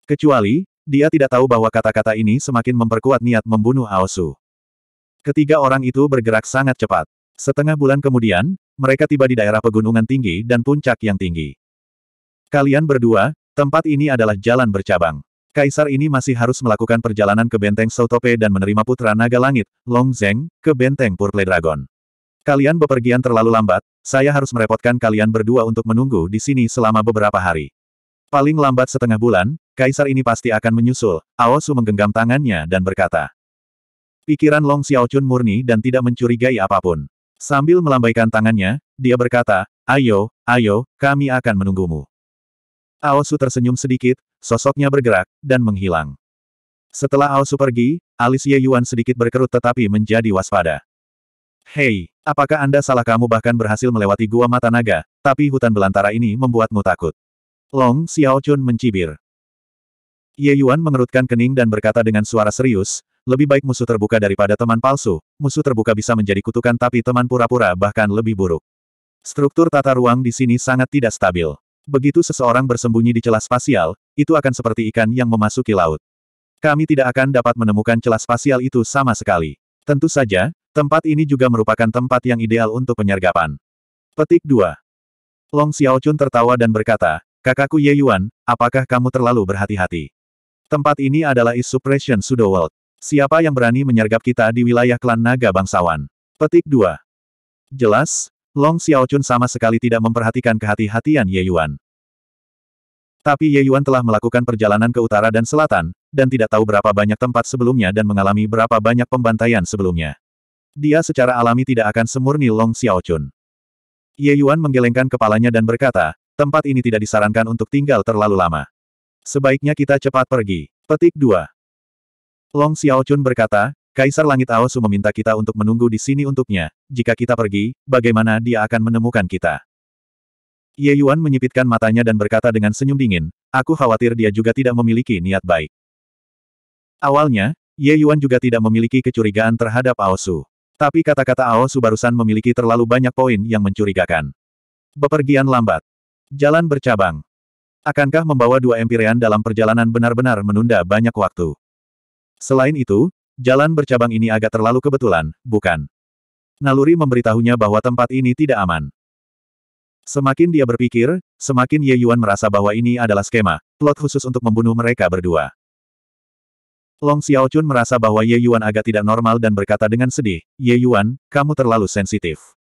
Kecuali, dia tidak tahu bahwa kata-kata ini semakin memperkuat niat membunuh Aosu. Ketiga orang itu bergerak sangat cepat. Setengah bulan kemudian, mereka tiba di daerah pegunungan tinggi dan puncak yang tinggi. Kalian berdua, tempat ini adalah jalan bercabang. Kaisar ini masih harus melakukan perjalanan ke Benteng Sotope dan menerima Putra Naga Langit, Long Zeng, ke Benteng Purple Dragon. Kalian bepergian terlalu lambat, saya harus merepotkan kalian berdua untuk menunggu di sini selama beberapa hari. Paling lambat setengah bulan, kaisar ini pasti akan menyusul, Aosu menggenggam tangannya dan berkata. Pikiran Long Xiaochun murni dan tidak mencurigai apapun. Sambil melambaikan tangannya, dia berkata, ayo, ayo, kami akan menunggumu. Aosu tersenyum sedikit, sosoknya bergerak, dan menghilang. Setelah Aosu pergi, alis Ye Yuan sedikit berkerut tetapi menjadi waspada. Hei, apakah Anda salah kamu bahkan berhasil melewati gua mata naga, tapi hutan belantara ini membuatmu takut. Long Xiao Chun mencibir. Ye Yuan mengerutkan kening dan berkata dengan suara serius, lebih baik musuh terbuka daripada teman palsu, musuh terbuka bisa menjadi kutukan tapi teman pura-pura bahkan lebih buruk. Struktur tata ruang di sini sangat tidak stabil. Begitu seseorang bersembunyi di celah spasial, itu akan seperti ikan yang memasuki laut. Kami tidak akan dapat menemukan celah spasial itu sama sekali. Tentu saja, Tempat ini juga merupakan tempat yang ideal untuk penyergapan. Petik 2. Long Xiaochun tertawa dan berkata, Kakakku Ye Yuan, apakah kamu terlalu berhati-hati? Tempat ini adalah East Suppression Sudo World. Siapa yang berani menyergap kita di wilayah klan naga bangsawan? Petik 2. Jelas, Long Xiaochun sama sekali tidak memperhatikan kehati-hatian Ye Yuan. Tapi Ye Yuan telah melakukan perjalanan ke utara dan selatan, dan tidak tahu berapa banyak tempat sebelumnya dan mengalami berapa banyak pembantaian sebelumnya. Dia secara alami tidak akan semurni Long Xiaochun. Ye Yuan menggelengkan kepalanya dan berkata, tempat ini tidak disarankan untuk tinggal terlalu lama. Sebaiknya kita cepat pergi. Petik 2. Long Xiaochun berkata, Kaisar Langit Aosu meminta kita untuk menunggu di sini untuknya. Jika kita pergi, bagaimana dia akan menemukan kita? Ye Yuan menyipitkan matanya dan berkata dengan senyum dingin, aku khawatir dia juga tidak memiliki niat baik. Awalnya, Ye Yuan juga tidak memiliki kecurigaan terhadap Aosu. Tapi kata-kata Aosu barusan memiliki terlalu banyak poin yang mencurigakan. Bepergian lambat. Jalan bercabang. Akankah membawa dua empirean dalam perjalanan benar-benar menunda banyak waktu? Selain itu, jalan bercabang ini agak terlalu kebetulan, bukan? Naluri memberitahunya bahwa tempat ini tidak aman. Semakin dia berpikir, semakin Ye Yuan merasa bahwa ini adalah skema, plot khusus untuk membunuh mereka berdua. Long Xiaochun merasa bahwa Ye Yuan agak tidak normal dan berkata dengan sedih, Ye Yuan, kamu terlalu sensitif.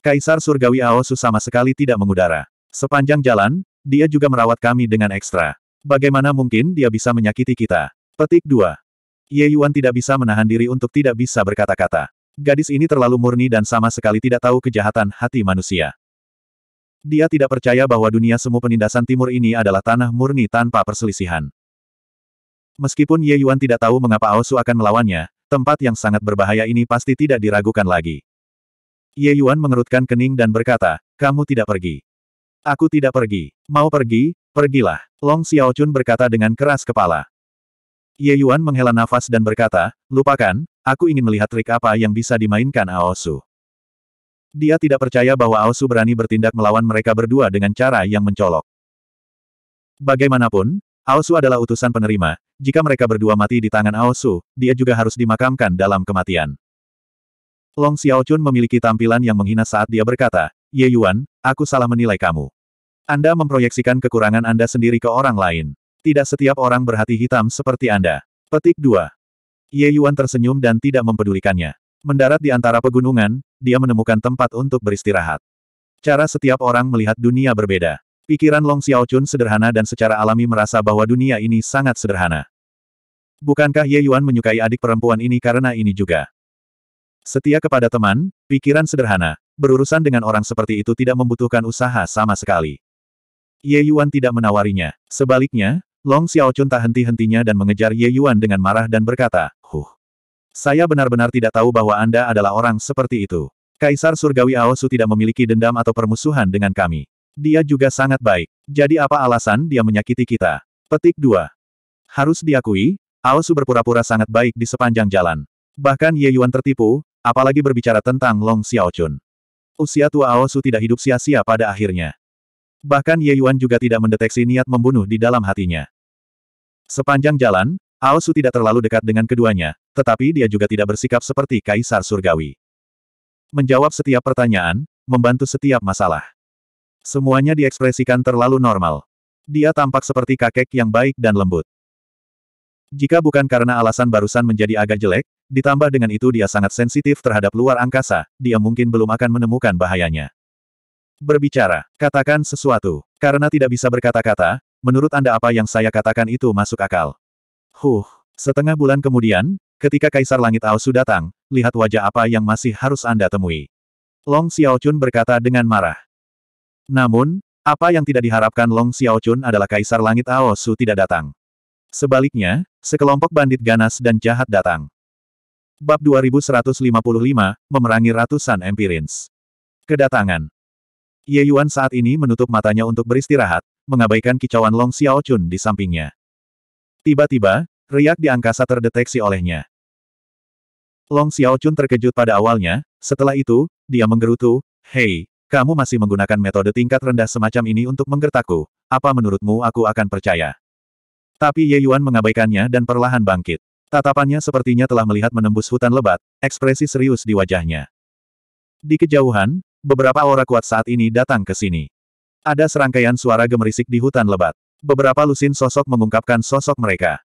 Kaisar Surgawi Aosu sama sekali tidak mengudara. Sepanjang jalan, dia juga merawat kami dengan ekstra. Bagaimana mungkin dia bisa menyakiti kita? Petik 2. Ye Yuan tidak bisa menahan diri untuk tidak bisa berkata-kata. Gadis ini terlalu murni dan sama sekali tidak tahu kejahatan hati manusia. Dia tidak percaya bahwa dunia semu penindasan timur ini adalah tanah murni tanpa perselisihan. Meskipun Ye Yuan tidak tahu mengapa Aosu akan melawannya, tempat yang sangat berbahaya ini pasti tidak diragukan lagi. Ye Yuan mengerutkan kening dan berkata, kamu tidak pergi. Aku tidak pergi. Mau pergi, pergilah. Long Xiaochun berkata dengan keras kepala. Ye Yuan menghela nafas dan berkata, lupakan, aku ingin melihat trik apa yang bisa dimainkan Aosu. Dia tidak percaya bahwa Aosu berani bertindak melawan mereka berdua dengan cara yang mencolok. Bagaimanapun, Aosu adalah utusan penerima, jika mereka berdua mati di tangan Aosu, dia juga harus dimakamkan dalam kematian. Long Xiaochun memiliki tampilan yang menghina saat dia berkata, Ye Yuan, aku salah menilai kamu. Anda memproyeksikan kekurangan Anda sendiri ke orang lain. Tidak setiap orang berhati hitam seperti Anda. Petik 2. Ye Yuan tersenyum dan tidak mempedulikannya. Mendarat di antara pegunungan, dia menemukan tempat untuk beristirahat. Cara setiap orang melihat dunia berbeda. Pikiran Long Xiaochun sederhana dan secara alami merasa bahwa dunia ini sangat sederhana. Bukankah Ye Yuan menyukai adik perempuan ini karena ini juga? Setia kepada teman, pikiran sederhana, berurusan dengan orang seperti itu tidak membutuhkan usaha sama sekali. Ye Yuan tidak menawarinya. Sebaliknya, Long Xiaochun tak henti-hentinya dan mengejar Ye Yuan dengan marah dan berkata, Huh! Saya benar-benar tidak tahu bahwa Anda adalah orang seperti itu. Kaisar Surgawi Aosu tidak memiliki dendam atau permusuhan dengan kami. Dia juga sangat baik. Jadi apa alasan dia menyakiti kita? Petik 2. Harus diakui, Aosu berpura-pura sangat baik di sepanjang jalan. Bahkan Ye Yuan tertipu, apalagi berbicara tentang Long Xiaochun. Usia tua Aosu tidak hidup sia-sia pada akhirnya. Bahkan Ye Yuan juga tidak mendeteksi niat membunuh di dalam hatinya. Sepanjang jalan, Aosu tidak terlalu dekat dengan keduanya, tetapi dia juga tidak bersikap seperti kaisar surgawi. Menjawab setiap pertanyaan, membantu setiap masalah. Semuanya diekspresikan terlalu normal. Dia tampak seperti kakek yang baik dan lembut. Jika bukan karena alasan barusan menjadi agak jelek, ditambah dengan itu dia sangat sensitif terhadap luar angkasa, dia mungkin belum akan menemukan bahayanya. Berbicara, katakan sesuatu. Karena tidak bisa berkata-kata, menurut Anda apa yang saya katakan itu masuk akal. Huh, setengah bulan kemudian, ketika Kaisar Langit Aosu datang, lihat wajah apa yang masih harus Anda temui. Long Xiaochun berkata dengan marah. Namun, apa yang tidak diharapkan Long Xiaochun adalah Kaisar Langit Aosu tidak datang. Sebaliknya, sekelompok bandit ganas dan jahat datang. Bab 2155, Memerangi Ratusan Empirins. Kedatangan. Ye Yuan saat ini menutup matanya untuk beristirahat, mengabaikan kicauan Long Xiaochun di sampingnya. Tiba-tiba, riak di angkasa terdeteksi olehnya. Long Xiaochun terkejut pada awalnya, setelah itu, dia menggerutu, Hei, kamu masih menggunakan metode tingkat rendah semacam ini untuk menggertakku. Apa menurutmu aku akan percaya? Tapi Ye Yuan mengabaikannya dan perlahan bangkit. Tatapannya sepertinya telah melihat menembus hutan lebat, ekspresi serius di wajahnya. Di kejauhan, beberapa aura kuat saat ini datang ke sini. Ada serangkaian suara gemerisik di hutan lebat. Beberapa lusin sosok mengungkapkan sosok mereka.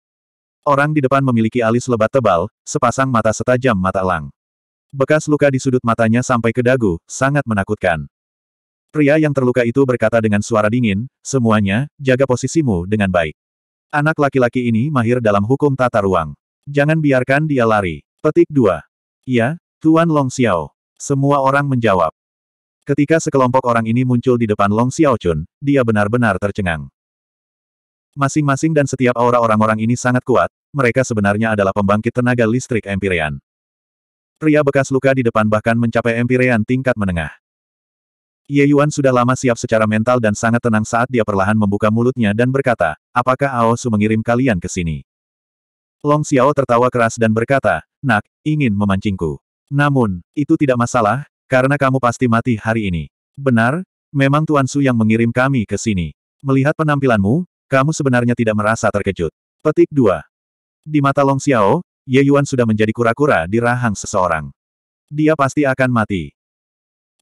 Orang di depan memiliki alis lebat tebal, sepasang mata setajam mata elang. Bekas luka di sudut matanya sampai ke dagu, sangat menakutkan. Pria yang terluka itu berkata dengan suara dingin, semuanya, jaga posisimu dengan baik. Anak laki-laki ini mahir dalam hukum tata ruang. Jangan biarkan dia lari. Petik 2. Iya, Tuan Long Xiao. Semua orang menjawab. Ketika sekelompok orang ini muncul di depan Long Xiao Chun, dia benar-benar tercengang. Masing-masing dan setiap aura orang-orang ini sangat kuat, mereka sebenarnya adalah pembangkit tenaga listrik Empyrean. Pria bekas luka di depan bahkan mencapai Empyrean tingkat menengah. Ye Yuan sudah lama siap secara mental dan sangat tenang saat dia perlahan membuka mulutnya dan berkata, apakah Ao Su mengirim kalian ke sini? Long Xiao tertawa keras dan berkata, nak, ingin memancingku. Namun, itu tidak masalah, karena kamu pasti mati hari ini. Benar, memang Tuan Su yang mengirim kami ke sini. Melihat penampilanmu, kamu sebenarnya tidak merasa terkejut. Petik 2. Di mata Long Xiao, Ye Yuan sudah menjadi kura-kura di rahang seseorang. Dia pasti akan mati.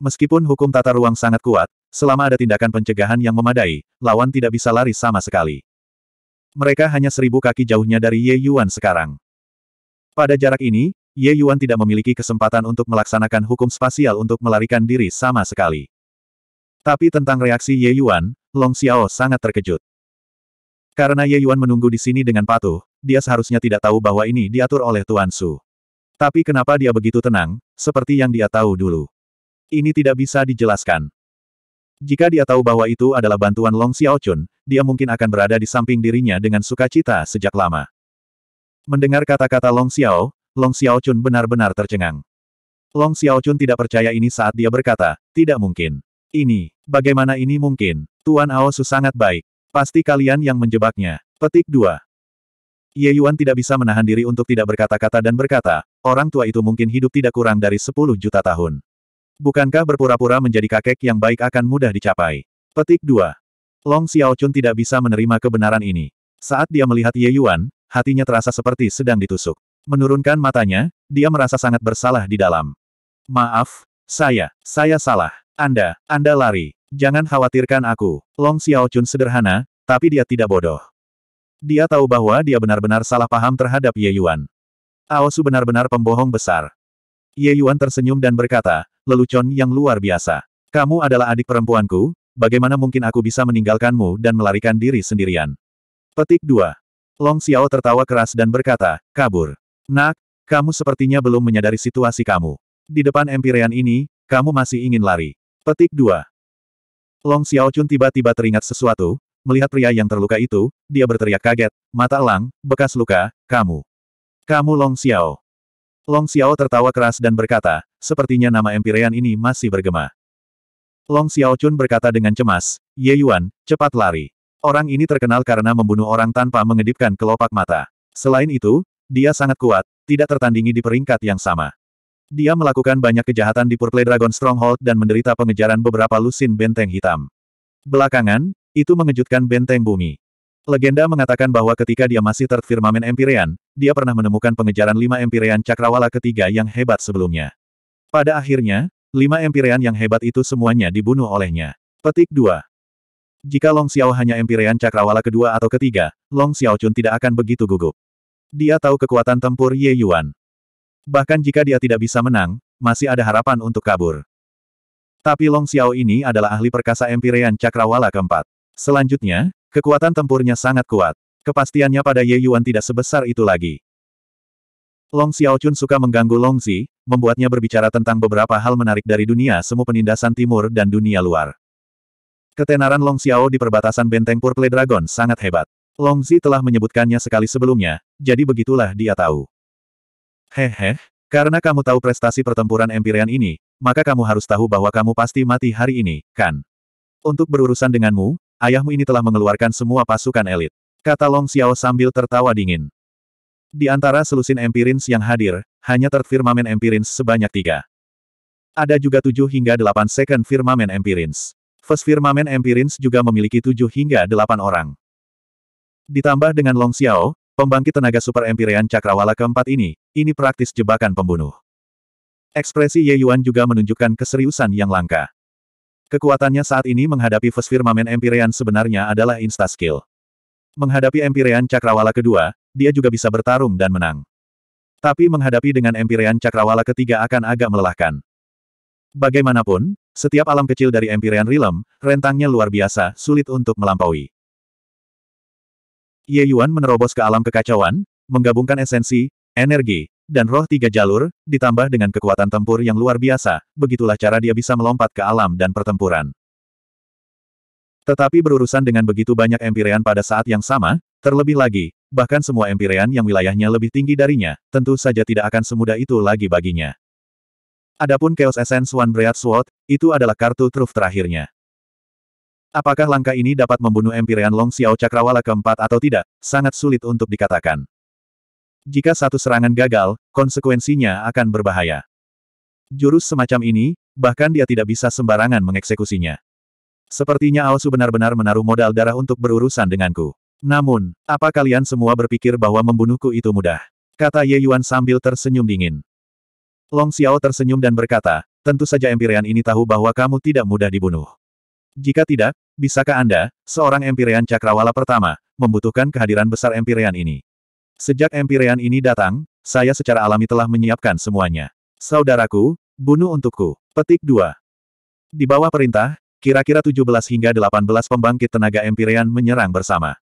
Meskipun hukum tata ruang sangat kuat, selama ada tindakan pencegahan yang memadai, lawan tidak bisa lari sama sekali. Mereka hanya seribu kaki jauhnya dari Ye Yuan sekarang. Pada jarak ini, Ye Yuan tidak memiliki kesempatan untuk melaksanakan hukum spasial untuk melarikan diri sama sekali. Tapi tentang reaksi Ye Yuan, Long Xiao sangat terkejut. Karena Ye Yuan menunggu di sini dengan patuh, dia seharusnya tidak tahu bahwa ini diatur oleh Tuan Su. Tapi kenapa dia begitu tenang, seperti yang dia tahu dulu. Ini tidak bisa dijelaskan. Jika dia tahu bahwa itu adalah bantuan Long Xiaochun, dia mungkin akan berada di samping dirinya dengan sukacita sejak lama. Mendengar kata-kata Long Xiao, Long Xiaochun benar-benar tercengang. Long Xiaochun tidak percaya ini saat dia berkata, tidak mungkin. Ini, bagaimana ini mungkin? Tuan Aosu sangat baik. Pasti kalian yang menjebaknya. Petik 2. Ye Yuan tidak bisa menahan diri untuk tidak berkata-kata dan berkata, orang tua itu mungkin hidup tidak kurang dari 10 juta tahun. Bukankah berpura-pura menjadi kakek yang baik akan mudah dicapai? Petik 2. Long Xiaochun tidak bisa menerima kebenaran ini. Saat dia melihat Ye Yuan, hatinya terasa seperti sedang ditusuk. Menurunkan matanya, dia merasa sangat bersalah di dalam. Maaf, saya, saya salah. Anda, Anda lari. Jangan khawatirkan aku. Long Xiao Chun sederhana, tapi dia tidak bodoh. Dia tahu bahwa dia benar-benar salah paham terhadap Ye Yuan. Aosu benar-benar pembohong besar. Ye Yuan tersenyum dan berkata, lelucon yang luar biasa. Kamu adalah adik perempuanku, bagaimana mungkin aku bisa meninggalkanmu dan melarikan diri sendirian? Petik 2. Long Xiao tertawa keras dan berkata, kabur. Nak, kamu sepertinya belum menyadari situasi kamu. Di depan empirean ini, kamu masih ingin lari. Petik 2. Long Xiao Chun tiba-tiba teringat sesuatu, melihat pria yang terluka itu, dia berteriak kaget, mata elang, bekas luka, kamu. Kamu Long Xiao. Long Xiao tertawa keras dan berkata, sepertinya nama Empyrean ini masih bergema. Long Xiaochun berkata dengan cemas, Ye Yuan, cepat lari. Orang ini terkenal karena membunuh orang tanpa mengedipkan kelopak mata. Selain itu, dia sangat kuat, tidak tertandingi di peringkat yang sama. Dia melakukan banyak kejahatan di Purple Dragon Stronghold dan menderita pengejaran beberapa lusin benteng hitam. Belakangan, itu mengejutkan benteng bumi. Legenda mengatakan bahwa ketika dia masih Third Empyrean, dia pernah menemukan pengejaran lima Empyrean Cakrawala ketiga yang hebat sebelumnya. Pada akhirnya, lima empirean yang hebat itu semuanya dibunuh olehnya. Petik 2. Jika Long Xiao hanya empirean cakrawala kedua atau ketiga, Long Xiao Chun tidak akan begitu gugup. Dia tahu kekuatan tempur Ye Yuan. Bahkan jika dia tidak bisa menang, masih ada harapan untuk kabur. Tapi Long Xiao ini adalah ahli perkasa empirean cakrawala keempat. Selanjutnya, kekuatan tempurnya sangat kuat. Kepastiannya pada Ye Yuan tidak sebesar itu lagi. Long Xiao Chun suka mengganggu Long Zi, membuatnya berbicara tentang beberapa hal menarik dari dunia semu penindasan timur dan dunia luar. Ketenaran Long Xiao di perbatasan benteng Purple Dragon sangat hebat. Long Zi telah menyebutkannya sekali sebelumnya, jadi begitulah dia tahu. Hehe, karena kamu tahu prestasi pertempuran Empyrean ini, maka kamu harus tahu bahwa kamu pasti mati hari ini, kan? Untuk berurusan denganmu, ayahmu ini telah mengeluarkan semua pasukan elit. Kata Long Xiao sambil tertawa dingin. Di antara selusin Empirins yang hadir, hanya third firmament empirins sebanyak tiga. Ada juga tujuh hingga delapan second firmament empirins. First firmament empirins juga memiliki tujuh hingga delapan orang. Ditambah dengan Long Xiao, pembangkit tenaga super Empirean cakrawala keempat ini, ini praktis jebakan pembunuh. Ekspresi Ye Yuan juga menunjukkan keseriusan yang langka. Kekuatannya saat ini menghadapi First Firmament Empyrean sebenarnya adalah insta skill. Menghadapi Empyrean Cakrawala kedua, dia juga bisa bertarung dan menang. Tapi menghadapi dengan Empyrean Cakrawala ketiga akan agak melelahkan. Bagaimanapun, setiap alam kecil dari Empyrean Realm, rentangnya luar biasa, sulit untuk melampaui. Ye Yuan menerobos ke alam kekacauan, menggabungkan esensi, energi, dan roh tiga jalur, ditambah dengan kekuatan tempur yang luar biasa, begitulah cara dia bisa melompat ke alam dan pertempuran. Tetapi berurusan dengan begitu banyak Empyrean pada saat yang sama, terlebih lagi, bahkan semua Empirean yang wilayahnya lebih tinggi darinya, tentu saja tidak akan semudah itu lagi baginya. Adapun Chaos Essence One Breath Sword, itu adalah kartu truf terakhirnya. Apakah langkah ini dapat membunuh Empirean Long Xiao Cakrawala keempat atau tidak, sangat sulit untuk dikatakan. Jika satu serangan gagal, konsekuensinya akan berbahaya. Jurus semacam ini, bahkan dia tidak bisa sembarangan mengeksekusinya. Sepertinya Aosu benar-benar menaruh modal darah untuk berurusan denganku. Namun, apa kalian semua berpikir bahwa membunuhku itu mudah? Kata Ye Yuan sambil tersenyum dingin. Long Xiao tersenyum dan berkata, tentu saja Empyrean ini tahu bahwa kamu tidak mudah dibunuh. Jika tidak, bisakah Anda, seorang Empyrean cakrawala pertama, membutuhkan kehadiran besar Empyrean ini? Sejak Empyrean ini datang, saya secara alami telah menyiapkan semuanya. Saudaraku, bunuh untukku. Petik 2. Di bawah perintah, kira-kira 17 hingga 18 pembangkit tenaga Empyrean menyerang bersama.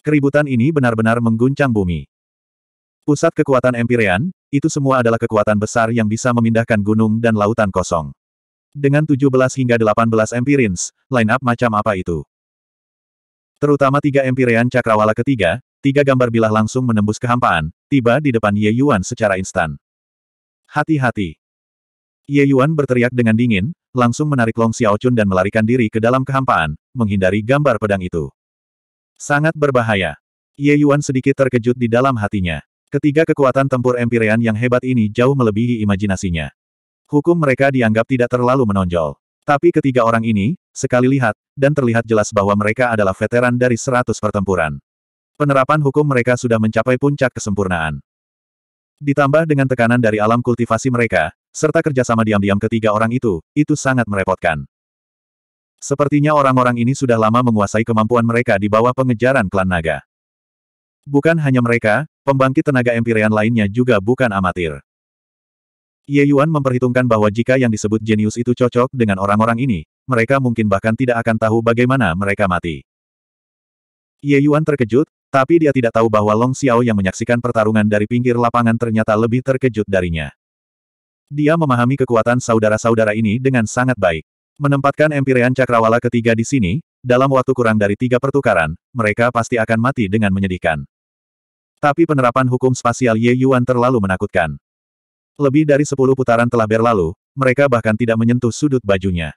Keributan ini benar-benar mengguncang bumi. Pusat kekuatan Empyrean, itu semua adalah kekuatan besar yang bisa memindahkan gunung dan lautan kosong. Dengan 17 hingga 18 Empyreans, line-up macam apa itu? Terutama tiga Empyrean Cakrawala ketiga, tiga gambar bilah langsung menembus kehampaan, tiba di depan Ye Yuan secara instan. Hati-hati. Ye Yuan berteriak dengan dingin, langsung menarik Long Xiaochun dan melarikan diri ke dalam kehampaan, menghindari gambar pedang itu. Sangat berbahaya. Ye Yuan sedikit terkejut di dalam hatinya. Ketiga kekuatan tempur Empyrean yang hebat ini jauh melebihi imajinasinya. Hukum mereka dianggap tidak terlalu menonjol. Tapi ketiga orang ini, sekali lihat, dan terlihat jelas bahwa mereka adalah veteran dari seratus pertempuran. Penerapan hukum mereka sudah mencapai puncak kesempurnaan. Ditambah dengan tekanan dari alam kultivasi mereka, serta kerjasama diam-diam ketiga orang itu, itu sangat merepotkan. Sepertinya orang-orang ini sudah lama menguasai kemampuan mereka di bawah pengejaran klan naga. Bukan hanya mereka, pembangkit tenaga Empirean lainnya juga bukan amatir. Ye Yuan memperhitungkan bahwa jika yang disebut jenius itu cocok dengan orang-orang ini, mereka mungkin bahkan tidak akan tahu bagaimana mereka mati. Ye Yuan terkejut, tapi dia tidak tahu bahwa Long Xiao yang menyaksikan pertarungan dari pinggir lapangan ternyata lebih terkejut darinya. Dia memahami kekuatan saudara-saudara ini dengan sangat baik menempatkan Empirean Cakrawala ketiga di sini, dalam waktu kurang dari tiga pertukaran, mereka pasti akan mati dengan menyedihkan. Tapi penerapan hukum spasial Ye Yuan terlalu menakutkan. Lebih dari sepuluh putaran telah berlalu, mereka bahkan tidak menyentuh sudut bajunya.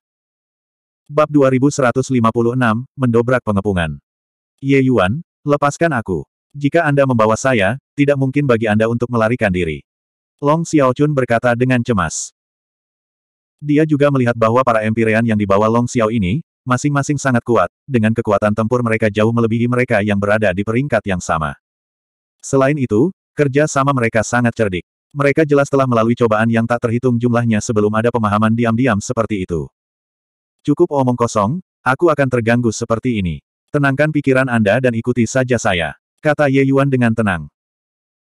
Bab 2156, Mendobrak Pengepungan. Ye Yuan, lepaskan aku. Jika Anda membawa saya, tidak mungkin bagi Anda untuk melarikan diri. Long Xiaochun berkata dengan cemas. Dia juga melihat bahwa para Empirean yang dibawa Long Xiao ini, masing-masing sangat kuat, dengan kekuatan tempur mereka jauh melebihi mereka yang berada di peringkat yang sama. Selain itu, kerja sama mereka sangat cerdik. Mereka jelas telah melalui cobaan yang tak terhitung jumlahnya sebelum ada pemahaman diam-diam seperti itu. Cukup omong kosong, aku akan terganggu seperti ini. Tenangkan pikiran Anda dan ikuti saja saya, kata Ye Yuan dengan tenang.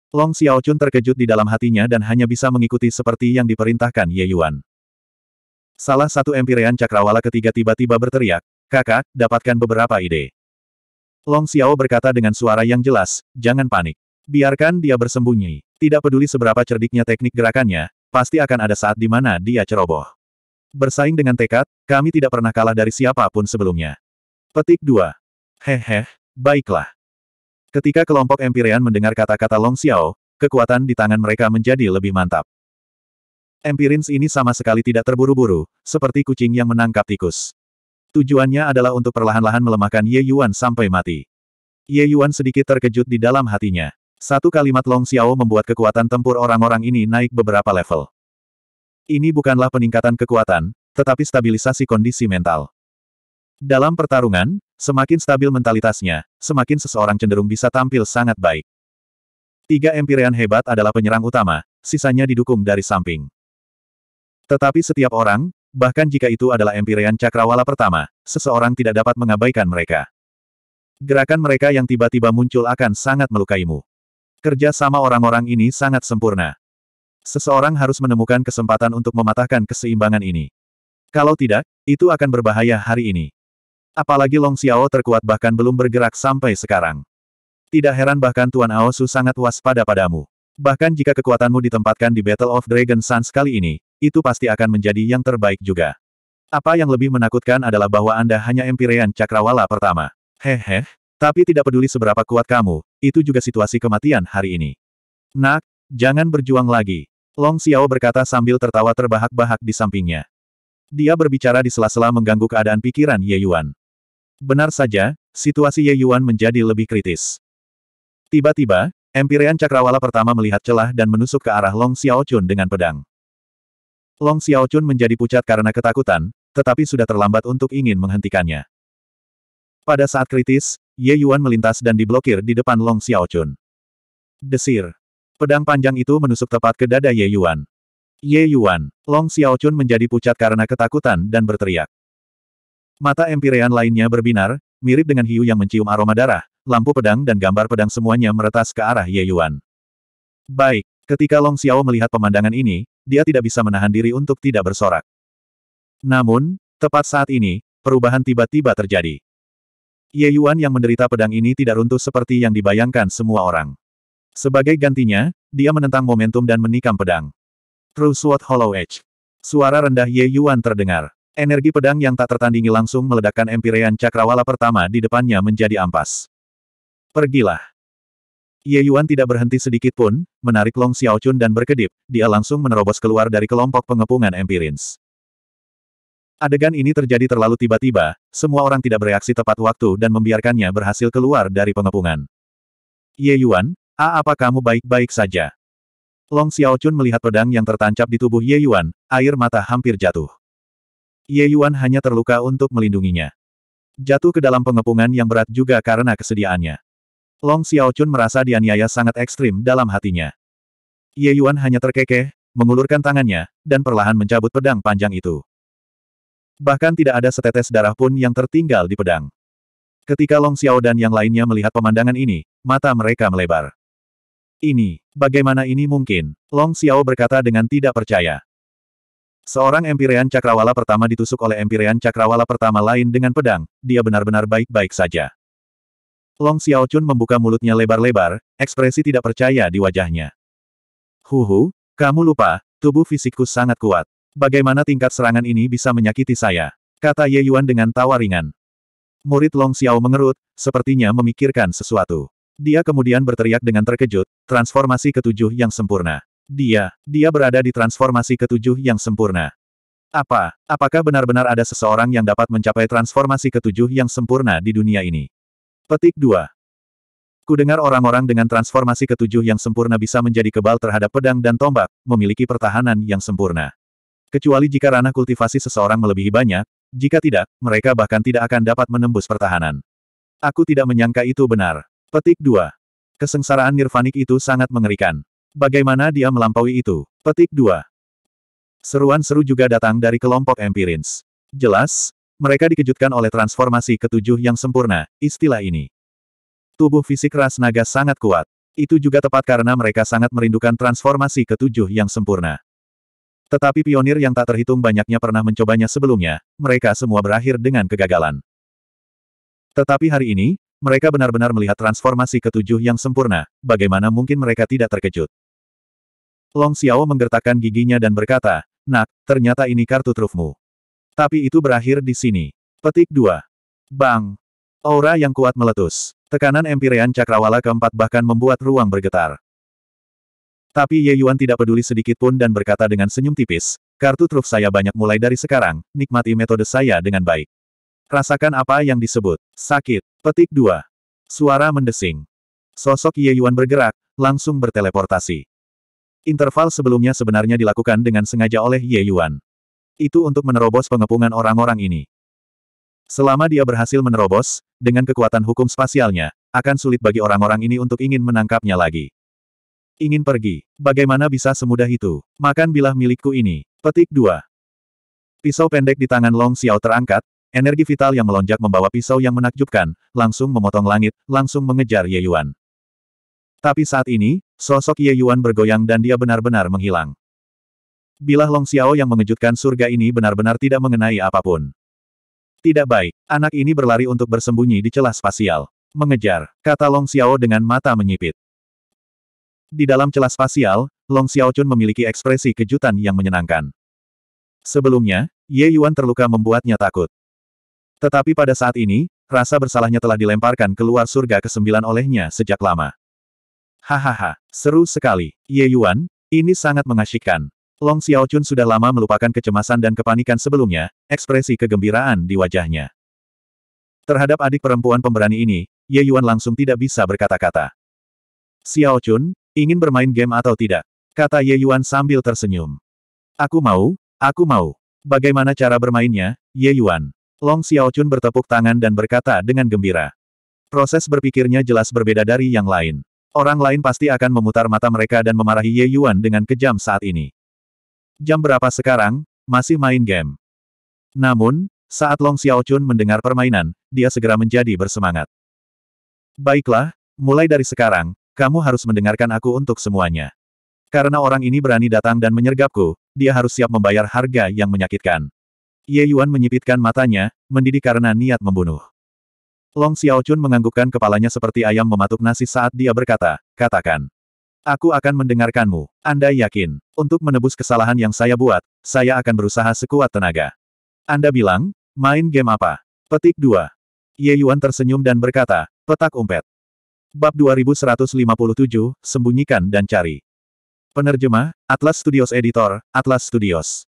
Long Xiao Chun terkejut di dalam hatinya dan hanya bisa mengikuti seperti yang diperintahkan Ye Yuan. Salah satu Empirean Cakrawala ketiga tiba-tiba berteriak, kakak, dapatkan beberapa ide. Long Xiao berkata dengan suara yang jelas, jangan panik. Biarkan dia bersembunyi. Tidak peduli seberapa cerdiknya teknik gerakannya, pasti akan ada saat di mana dia ceroboh. Bersaing dengan tekad, kami tidak pernah kalah dari siapapun sebelumnya. Petik 2. Hehe. baiklah. Ketika kelompok Empirean mendengar kata-kata Long Xiao, kekuatan di tangan mereka menjadi lebih mantap. Empirins ini sama sekali tidak terburu-buru, seperti kucing yang menangkap tikus. Tujuannya adalah untuk perlahan-lahan melemahkan Ye Yuan sampai mati. Ye Yuan sedikit terkejut di dalam hatinya. Satu kalimat Long Xiao membuat kekuatan tempur orang-orang ini naik beberapa level. Ini bukanlah peningkatan kekuatan, tetapi stabilisasi kondisi mental. Dalam pertarungan, semakin stabil mentalitasnya, semakin seseorang cenderung bisa tampil sangat baik. Tiga Empyrean hebat adalah penyerang utama, sisanya didukung dari samping. Tetapi setiap orang, bahkan jika itu adalah Empyrean Cakrawala pertama, seseorang tidak dapat mengabaikan mereka. Gerakan mereka yang tiba-tiba muncul akan sangat melukaimu. Kerja sama orang-orang ini sangat sempurna. Seseorang harus menemukan kesempatan untuk mematahkan keseimbangan ini. Kalau tidak, itu akan berbahaya hari ini. Apalagi Long Xiao terkuat bahkan belum bergerak sampai sekarang. Tidak heran bahkan Tuan Aosu sangat waspada padamu. Bahkan jika kekuatanmu ditempatkan di Battle of Dragon Suns kali ini, itu pasti akan menjadi yang terbaik juga. Apa yang lebih menakutkan adalah bahwa Anda hanya empirean cakrawala pertama. Hehe, tapi tidak peduli seberapa kuat kamu, itu juga situasi kematian hari ini. Nak, jangan berjuang lagi. Long Xiao berkata sambil tertawa terbahak-bahak di sampingnya. Dia berbicara di sela-sela mengganggu keadaan pikiran Ye Yuan. Benar saja, situasi Ye Yuan menjadi lebih kritis. Tiba-tiba, Empyrean Cakrawala pertama melihat celah dan menusuk ke arah Long Xiao Chun dengan pedang. Long Xiaochun menjadi pucat karena ketakutan, tetapi sudah terlambat untuk ingin menghentikannya. Pada saat kritis, Ye Yuan melintas dan diblokir di depan Long Xiaochun. Desir. Pedang panjang itu menusuk tepat ke dada Ye Yuan. Ye Yuan, Long Xiaochun menjadi pucat karena ketakutan dan berteriak. Mata empirean lainnya berbinar, mirip dengan hiu yang mencium aroma darah, lampu pedang dan gambar pedang semuanya meretas ke arah Ye Yuan. Baik, ketika Long Xiao melihat pemandangan ini, dia tidak bisa menahan diri untuk tidak bersorak. Namun, tepat saat ini, perubahan tiba-tiba terjadi. Ye Yuan yang menderita pedang ini tidak runtuh seperti yang dibayangkan semua orang. Sebagai gantinya, dia menentang momentum dan menikam pedang. True Sword Hollow Edge. Suara rendah Ye Yuan terdengar. Energi pedang yang tak tertandingi langsung meledakkan Empirean Cakrawala pertama di depannya menjadi ampas. Pergilah. Ye Yuan tidak berhenti sedikit pun, menarik Long Xiao Chun dan berkedip, dia langsung menerobos keluar dari kelompok pengepungan Empirins. Adegan ini terjadi terlalu tiba-tiba, semua orang tidak bereaksi tepat waktu dan membiarkannya berhasil keluar dari pengepungan. Ye Yuan, A apa kamu baik-baik saja? Long Xiao Chun melihat pedang yang tertancap di tubuh Ye Yuan, air mata hampir jatuh. Ye Yuan hanya terluka untuk melindunginya. Jatuh ke dalam pengepungan yang berat juga karena kesediaannya. Long Xiaochun merasa dianiaya sangat ekstrim dalam hatinya. Ye Yuan hanya terkekeh, mengulurkan tangannya, dan perlahan mencabut pedang panjang itu. Bahkan tidak ada setetes darah pun yang tertinggal di pedang. Ketika Long Xiao dan yang lainnya melihat pemandangan ini, mata mereka melebar. Ini, bagaimana ini mungkin? Long Xiao berkata dengan tidak percaya. Seorang Empirean Cakrawala pertama ditusuk oleh Empirean Cakrawala pertama lain dengan pedang, dia benar-benar baik-baik saja. Long Xiao Chun membuka mulutnya lebar-lebar, ekspresi tidak percaya di wajahnya. Huhu, kamu lupa, tubuh fisikku sangat kuat. Bagaimana tingkat serangan ini bisa menyakiti saya? Kata Ye Yuan dengan tawa ringan. Murid Long Xiao mengerut, sepertinya memikirkan sesuatu. Dia kemudian berteriak dengan terkejut, transformasi ketujuh yang sempurna. Dia, dia berada di transformasi ketujuh yang sempurna. Apa, apakah benar-benar ada seseorang yang dapat mencapai transformasi ketujuh yang sempurna di dunia ini? Petik 2. Kudengar orang-orang dengan transformasi ketujuh yang sempurna bisa menjadi kebal terhadap pedang dan tombak, memiliki pertahanan yang sempurna. Kecuali jika ranah kultivasi seseorang melebihi banyak, jika tidak, mereka bahkan tidak akan dapat menembus pertahanan. Aku tidak menyangka itu benar. Petik 2. Kesengsaraan nirvanik itu sangat mengerikan. Bagaimana dia melampaui itu? Petik 2. Seruan seru juga datang dari kelompok Empirins. Jelas, mereka dikejutkan oleh transformasi ketujuh yang sempurna, istilah ini. Tubuh fisik ras naga sangat kuat. Itu juga tepat karena mereka sangat merindukan transformasi ketujuh yang sempurna. Tetapi pionir yang tak terhitung banyaknya pernah mencobanya sebelumnya, mereka semua berakhir dengan kegagalan. Tetapi hari ini, mereka benar-benar melihat transformasi ketujuh yang sempurna, bagaimana mungkin mereka tidak terkejut. Long Xiao menggertakkan giginya dan berkata, Nak, ternyata ini kartu trufmu. Tapi itu berakhir di sini. Petik 2. Bang! Aura yang kuat meletus. Tekanan empirean cakrawala keempat bahkan membuat ruang bergetar. Tapi Ye Yuan tidak peduli sedikit pun dan berkata dengan senyum tipis, kartu truf saya banyak mulai dari sekarang, nikmati metode saya dengan baik. Rasakan apa yang disebut, sakit. Petik 2. Suara mendesing. Sosok Ye Yuan bergerak, langsung berteleportasi. Interval sebelumnya sebenarnya dilakukan dengan sengaja oleh Ye Yuan itu untuk menerobos pengepungan orang-orang ini. Selama dia berhasil menerobos, dengan kekuatan hukum spasialnya, akan sulit bagi orang-orang ini untuk ingin menangkapnya lagi. Ingin pergi, bagaimana bisa semudah itu? Makan bilah milikku ini. Petik 2. Pisau pendek di tangan Long Xiao terangkat, energi vital yang melonjak membawa pisau yang menakjubkan, langsung memotong langit, langsung mengejar Ye Yuan. Tapi saat ini, sosok Ye Yuan bergoyang dan dia benar-benar menghilang. Bilah Long Xiao yang mengejutkan surga ini benar-benar tidak mengenai apapun. Tidak baik, anak ini berlari untuk bersembunyi di celah spasial. Mengejar, kata Long Xiao dengan mata menyipit. Di dalam celah spasial, Long Xiao Chun memiliki ekspresi kejutan yang menyenangkan. Sebelumnya, Ye Yuan terluka membuatnya takut. Tetapi pada saat ini, rasa bersalahnya telah dilemparkan keluar surga kesembilan olehnya sejak lama. Hahaha, seru sekali, Ye Yuan, ini sangat mengasyikkan. Long Xiaochun sudah lama melupakan kecemasan dan kepanikan sebelumnya, ekspresi kegembiraan di wajahnya. Terhadap adik perempuan pemberani ini, Ye Yuan langsung tidak bisa berkata-kata. Xiaochun, ingin bermain game atau tidak? Kata Ye Yuan sambil tersenyum. Aku mau, aku mau. Bagaimana cara bermainnya, Ye Yuan? Long Xiaochun bertepuk tangan dan berkata dengan gembira. Proses berpikirnya jelas berbeda dari yang lain. Orang lain pasti akan memutar mata mereka dan memarahi Ye Yuan dengan kejam saat ini. Jam berapa sekarang? Masih main game. Namun, saat Long Xiaochun mendengar permainan, dia segera menjadi bersemangat. Baiklah, mulai dari sekarang, kamu harus mendengarkan aku untuk semuanya. Karena orang ini berani datang dan menyergapku, dia harus siap membayar harga yang menyakitkan. Ye Yuan menyipitkan matanya, mendidih karena niat membunuh. Long Xiaochun menganggukkan kepalanya seperti ayam mematuk nasi saat dia berkata, katakan. Aku akan mendengarkanmu. Anda yakin, untuk menebus kesalahan yang saya buat, saya akan berusaha sekuat tenaga. Anda bilang, main game apa? Petik 2. Ye Yuan tersenyum dan berkata, petak umpet. Bab 2157, Sembunyikan dan Cari. Penerjemah, Atlas Studios Editor, Atlas Studios.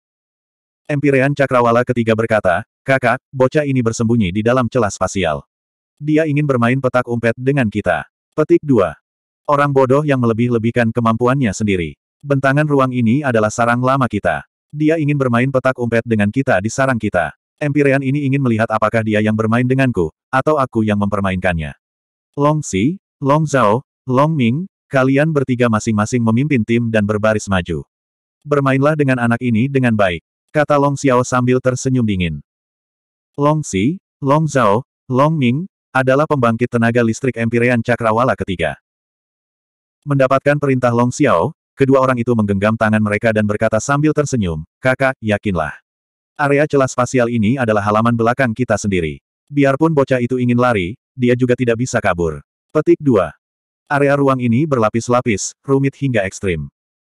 Empirean Cakrawala ketiga berkata, kakak, bocah ini bersembunyi di dalam celah spasial. Dia ingin bermain petak umpet dengan kita. Petik 2. Orang bodoh yang melebih-lebihkan kemampuannya sendiri. Bentangan ruang ini adalah sarang lama kita. Dia ingin bermain petak umpet dengan kita di sarang kita. Empyrean ini ingin melihat apakah dia yang bermain denganku, atau aku yang mempermainkannya. Long Xi, Long Zhao, Long Ming, kalian bertiga masing-masing memimpin tim dan berbaris maju. Bermainlah dengan anak ini dengan baik, kata Long Xiao sambil tersenyum dingin. Long Xi, Long Zhao, Long Ming, adalah pembangkit tenaga listrik Empyrean Cakrawala ketiga. Mendapatkan perintah Long Xiao, kedua orang itu menggenggam tangan mereka dan berkata sambil tersenyum, kakak, yakinlah. Area celah spasial ini adalah halaman belakang kita sendiri. Biarpun bocah itu ingin lari, dia juga tidak bisa kabur. Petik 2. Area ruang ini berlapis-lapis, rumit hingga ekstrim.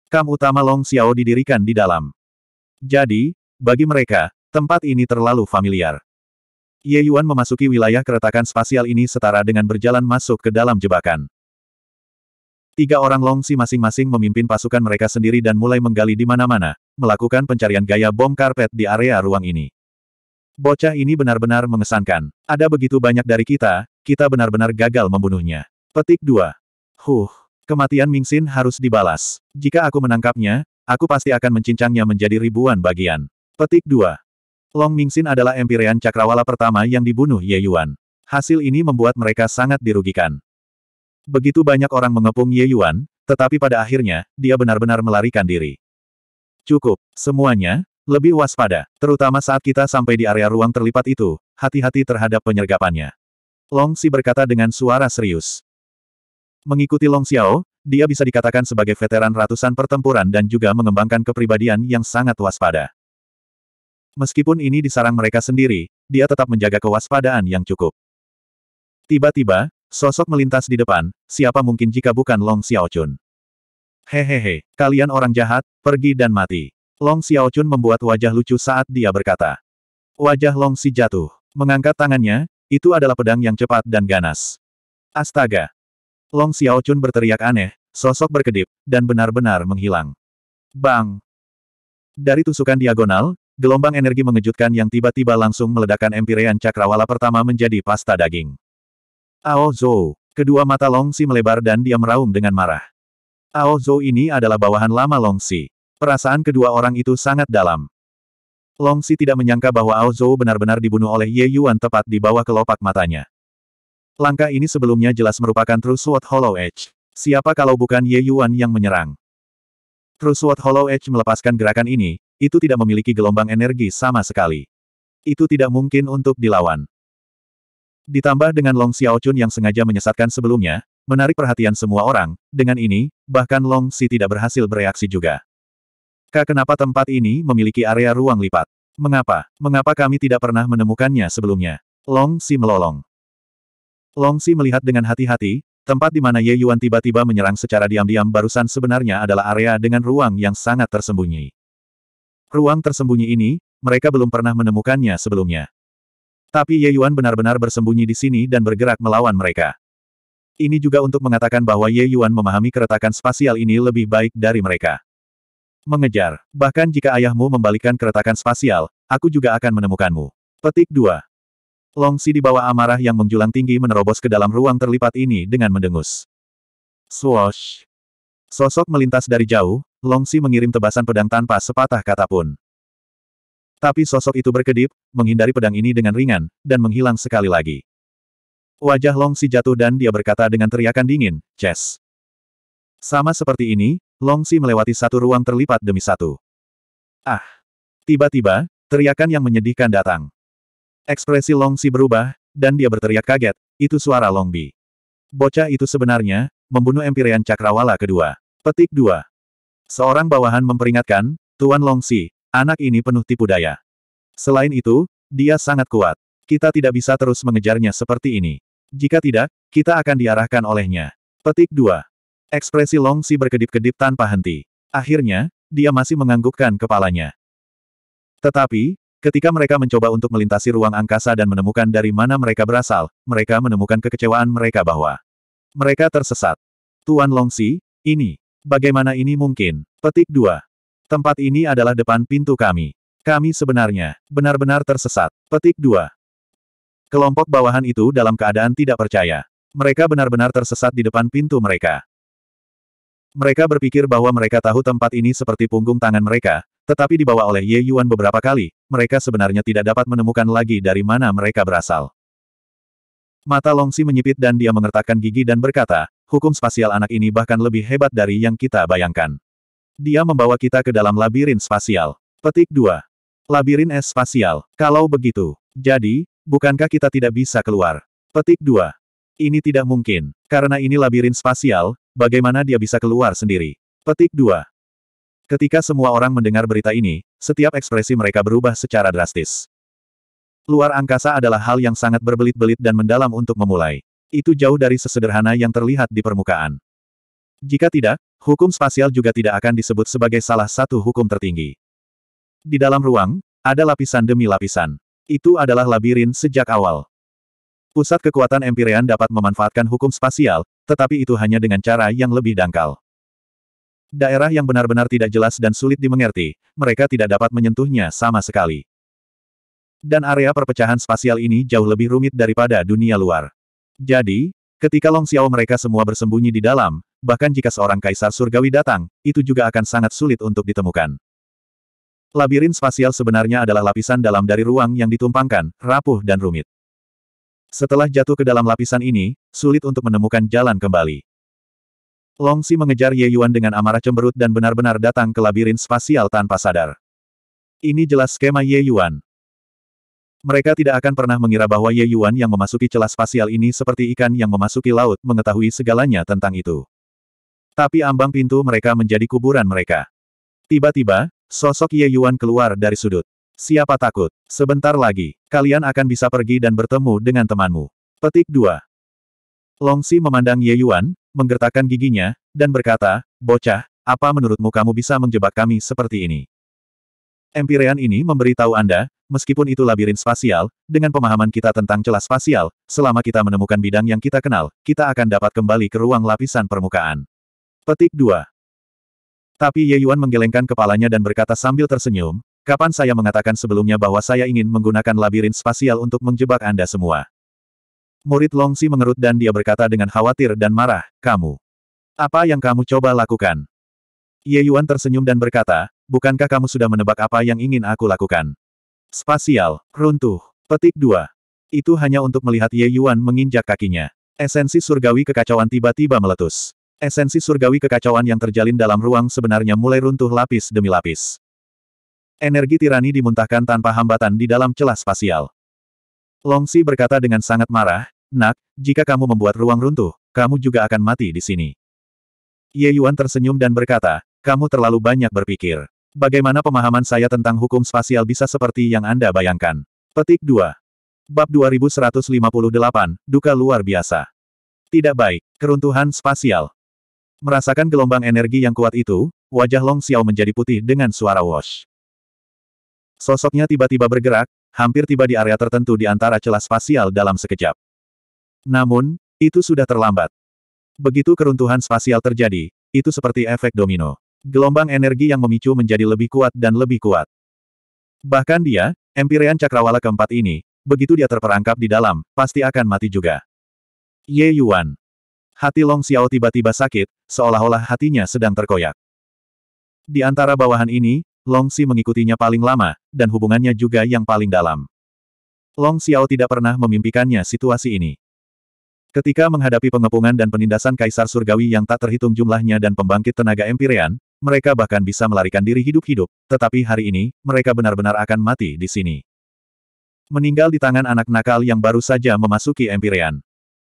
Kam utama Long Xiao didirikan di dalam. Jadi, bagi mereka, tempat ini terlalu familiar. Ye Yuan memasuki wilayah keretakan spasial ini setara dengan berjalan masuk ke dalam jebakan. Tiga orang Longsi masing-masing memimpin pasukan mereka sendiri dan mulai menggali di mana-mana, melakukan pencarian gaya bom karpet di area ruang ini. Bocah ini benar-benar mengesankan. Ada begitu banyak dari kita, kita benar-benar gagal membunuhnya. Petik 2. Huh, kematian Mingxin harus dibalas. Jika aku menangkapnya, aku pasti akan mencincangnya menjadi ribuan bagian. Petik 2. Long Mingxin adalah Empyrean Cakrawala pertama yang dibunuh Ye Yuan. Hasil ini membuat mereka sangat dirugikan. Begitu banyak orang mengepung Ye Yuan, tetapi pada akhirnya, dia benar-benar melarikan diri. Cukup, semuanya, lebih waspada, terutama saat kita sampai di area ruang terlipat itu, hati-hati terhadap penyergapannya. Long Si berkata dengan suara serius. Mengikuti Long Xiao, dia bisa dikatakan sebagai veteran ratusan pertempuran dan juga mengembangkan kepribadian yang sangat waspada. Meskipun ini disarang mereka sendiri, dia tetap menjaga kewaspadaan yang cukup. Tiba-tiba, Sosok melintas di depan, siapa mungkin jika bukan Long Xiaochun. Hehehe, kalian orang jahat, pergi dan mati. Long Xiaochun membuat wajah lucu saat dia berkata. Wajah Long Si jatuh. Mengangkat tangannya, itu adalah pedang yang cepat dan ganas. Astaga! Long Xiaochun berteriak aneh, sosok berkedip, dan benar-benar menghilang. Bang! Dari tusukan diagonal, gelombang energi mengejutkan yang tiba-tiba langsung meledakkan empirean cakrawala pertama menjadi pasta daging. Ao Zhou. Kedua mata Longsi melebar dan dia meraung dengan marah. Ao Zhou ini adalah bawahan lama Longsi. Perasaan kedua orang itu sangat dalam. Longsi tidak menyangka bahwa Ao Zhou benar-benar dibunuh oleh Ye Yuan tepat di bawah kelopak matanya. Langkah ini sebelumnya jelas merupakan True Sword Hollow Edge. Siapa kalau bukan Ye Yuan yang menyerang? True Sword Hollow Edge melepaskan gerakan ini, itu tidak memiliki gelombang energi sama sekali. Itu tidak mungkin untuk dilawan. Ditambah dengan Long Xiaochun yang sengaja menyesatkan sebelumnya, menarik perhatian semua orang, dengan ini, bahkan Long Si tidak berhasil bereaksi juga. Kak kenapa tempat ini memiliki area ruang lipat? Mengapa? Mengapa kami tidak pernah menemukannya sebelumnya? Long Si melolong. Long Si melihat dengan hati-hati, tempat di mana Ye Yuan tiba-tiba menyerang secara diam-diam barusan sebenarnya adalah area dengan ruang yang sangat tersembunyi. Ruang tersembunyi ini, mereka belum pernah menemukannya sebelumnya. Tapi Ye Yuan benar-benar bersembunyi di sini dan bergerak melawan mereka. Ini juga untuk mengatakan bahwa Ye Yuan memahami keretakan spasial ini lebih baik dari mereka. Mengejar. Bahkan jika ayahmu membalikkan keretakan spasial, aku juga akan menemukanmu. Petik 2. Si di bawah amarah yang menjulang tinggi menerobos ke dalam ruang terlipat ini dengan mendengus. Swoosh. Sosok melintas dari jauh, Long Si mengirim tebasan pedang tanpa sepatah kata pun. Tapi sosok itu berkedip, menghindari pedang ini dengan ringan, dan menghilang sekali lagi. Wajah Long Si jatuh dan dia berkata dengan teriakan dingin, Chess. Sama seperti ini, Long Si melewati satu ruang terlipat demi satu. Ah! Tiba-tiba, teriakan yang menyedihkan datang. Ekspresi Long Si berubah, dan dia berteriak kaget, itu suara Long Bi. Bocah itu sebenarnya, membunuh Empyrean Cakrawala kedua. Petik 2. Seorang bawahan memperingatkan, Tuan Long Si, Anak ini penuh tipu daya. Selain itu, dia sangat kuat. Kita tidak bisa terus mengejarnya seperti ini. Jika tidak, kita akan diarahkan olehnya. Petik 2. Ekspresi Si berkedip-kedip tanpa henti. Akhirnya, dia masih menganggukkan kepalanya. Tetapi, ketika mereka mencoba untuk melintasi ruang angkasa dan menemukan dari mana mereka berasal, mereka menemukan kekecewaan mereka bahwa mereka tersesat. Tuan Long Si, ini, bagaimana ini mungkin? Petik 2. Tempat ini adalah depan pintu kami. Kami sebenarnya benar-benar tersesat. Petik 2. Kelompok bawahan itu dalam keadaan tidak percaya. Mereka benar-benar tersesat di depan pintu mereka. Mereka berpikir bahwa mereka tahu tempat ini seperti punggung tangan mereka, tetapi dibawa oleh Ye Yuan beberapa kali, mereka sebenarnya tidak dapat menemukan lagi dari mana mereka berasal. Mata Longsi menyipit dan dia mengertakkan gigi dan berkata, hukum spasial anak ini bahkan lebih hebat dari yang kita bayangkan. Dia membawa kita ke dalam labirin spasial. Petik 2. Labirin es spasial. Kalau begitu, jadi, bukankah kita tidak bisa keluar? Petik 2. Ini tidak mungkin. Karena ini labirin spasial, bagaimana dia bisa keluar sendiri? Petik 2. Ketika semua orang mendengar berita ini, setiap ekspresi mereka berubah secara drastis. Luar angkasa adalah hal yang sangat berbelit-belit dan mendalam untuk memulai. Itu jauh dari sesederhana yang terlihat di permukaan. Jika tidak, hukum spasial juga tidak akan disebut sebagai salah satu hukum tertinggi. Di dalam ruang, ada lapisan demi lapisan. Itu adalah labirin sejak awal. Pusat kekuatan Empyrean dapat memanfaatkan hukum spasial, tetapi itu hanya dengan cara yang lebih dangkal. Daerah yang benar-benar tidak jelas dan sulit dimengerti, mereka tidak dapat menyentuhnya sama sekali. Dan area perpecahan spasial ini jauh lebih rumit daripada dunia luar. Jadi, ketika Long Xiao mereka semua bersembunyi di dalam, bahkan jika seorang kaisar surgawi datang, itu juga akan sangat sulit untuk ditemukan. Labirin spasial sebenarnya adalah lapisan dalam dari ruang yang ditumpangkan, rapuh dan rumit. Setelah jatuh ke dalam lapisan ini, sulit untuk menemukan jalan kembali. Si mengejar Ye Yuan dengan amarah cemberut dan benar-benar datang ke labirin spasial tanpa sadar. Ini jelas skema Ye Yuan. Mereka tidak akan pernah mengira bahwa Ye Yuan yang memasuki celah spasial ini seperti ikan yang memasuki laut mengetahui segalanya tentang itu. Tapi ambang pintu mereka menjadi kuburan mereka. Tiba-tiba, sosok Ye Yuan keluar dari sudut. Siapa takut? Sebentar lagi, kalian akan bisa pergi dan bertemu dengan temanmu. Petik 2. Longsi memandang Ye Yuan, menggertakkan giginya, dan berkata, Bocah, apa menurutmu kamu bisa menjebak kami seperti ini? Empirean ini memberi tahu Anda, meskipun itu labirin spasial, dengan pemahaman kita tentang celah spasial, selama kita menemukan bidang yang kita kenal, kita akan dapat kembali ke ruang lapisan permukaan. Petik 2. Tapi Ye Yuan menggelengkan kepalanya dan berkata sambil tersenyum, kapan saya mengatakan sebelumnya bahwa saya ingin menggunakan labirin spasial untuk menjebak Anda semua. Murid Longsi mengerut dan dia berkata dengan khawatir dan marah, kamu. Apa yang kamu coba lakukan? Ye Yuan tersenyum dan berkata, bukankah kamu sudah menebak apa yang ingin aku lakukan? Spasial, runtuh, petik 2. Itu hanya untuk melihat Ye Yuan menginjak kakinya. Esensi surgawi kekacauan tiba-tiba meletus. Esensi surgawi kekacauan yang terjalin dalam ruang sebenarnya mulai runtuh lapis demi lapis. Energi tirani dimuntahkan tanpa hambatan di dalam celah spasial. Longsi berkata dengan sangat marah, Nak, jika kamu membuat ruang runtuh, kamu juga akan mati di sini. Ye Yuan tersenyum dan berkata, kamu terlalu banyak berpikir. Bagaimana pemahaman saya tentang hukum spasial bisa seperti yang Anda bayangkan? Petik 2. Bab 2158, Duka Luar Biasa. Tidak baik, keruntuhan spasial. Merasakan gelombang energi yang kuat itu, wajah Long Xiao menjadi putih dengan suara wash. Sosoknya tiba-tiba bergerak, hampir tiba di area tertentu di antara celah spasial dalam sekejap. Namun, itu sudah terlambat. Begitu keruntuhan spasial terjadi, itu seperti efek domino. Gelombang energi yang memicu menjadi lebih kuat dan lebih kuat. Bahkan dia, Empyrean Cakrawala keempat ini, begitu dia terperangkap di dalam, pasti akan mati juga. Ye Yuan. Hati Long Xiao tiba-tiba sakit, seolah-olah hatinya sedang terkoyak. Di antara bawahan ini, Long Xi mengikutinya paling lama, dan hubungannya juga yang paling dalam. Long Xiao tidak pernah memimpikannya situasi ini. Ketika menghadapi pengepungan dan penindasan Kaisar Surgawi yang tak terhitung jumlahnya dan pembangkit tenaga Empirean, mereka bahkan bisa melarikan diri hidup-hidup, tetapi hari ini, mereka benar-benar akan mati di sini. Meninggal di tangan anak nakal yang baru saja memasuki Empirean.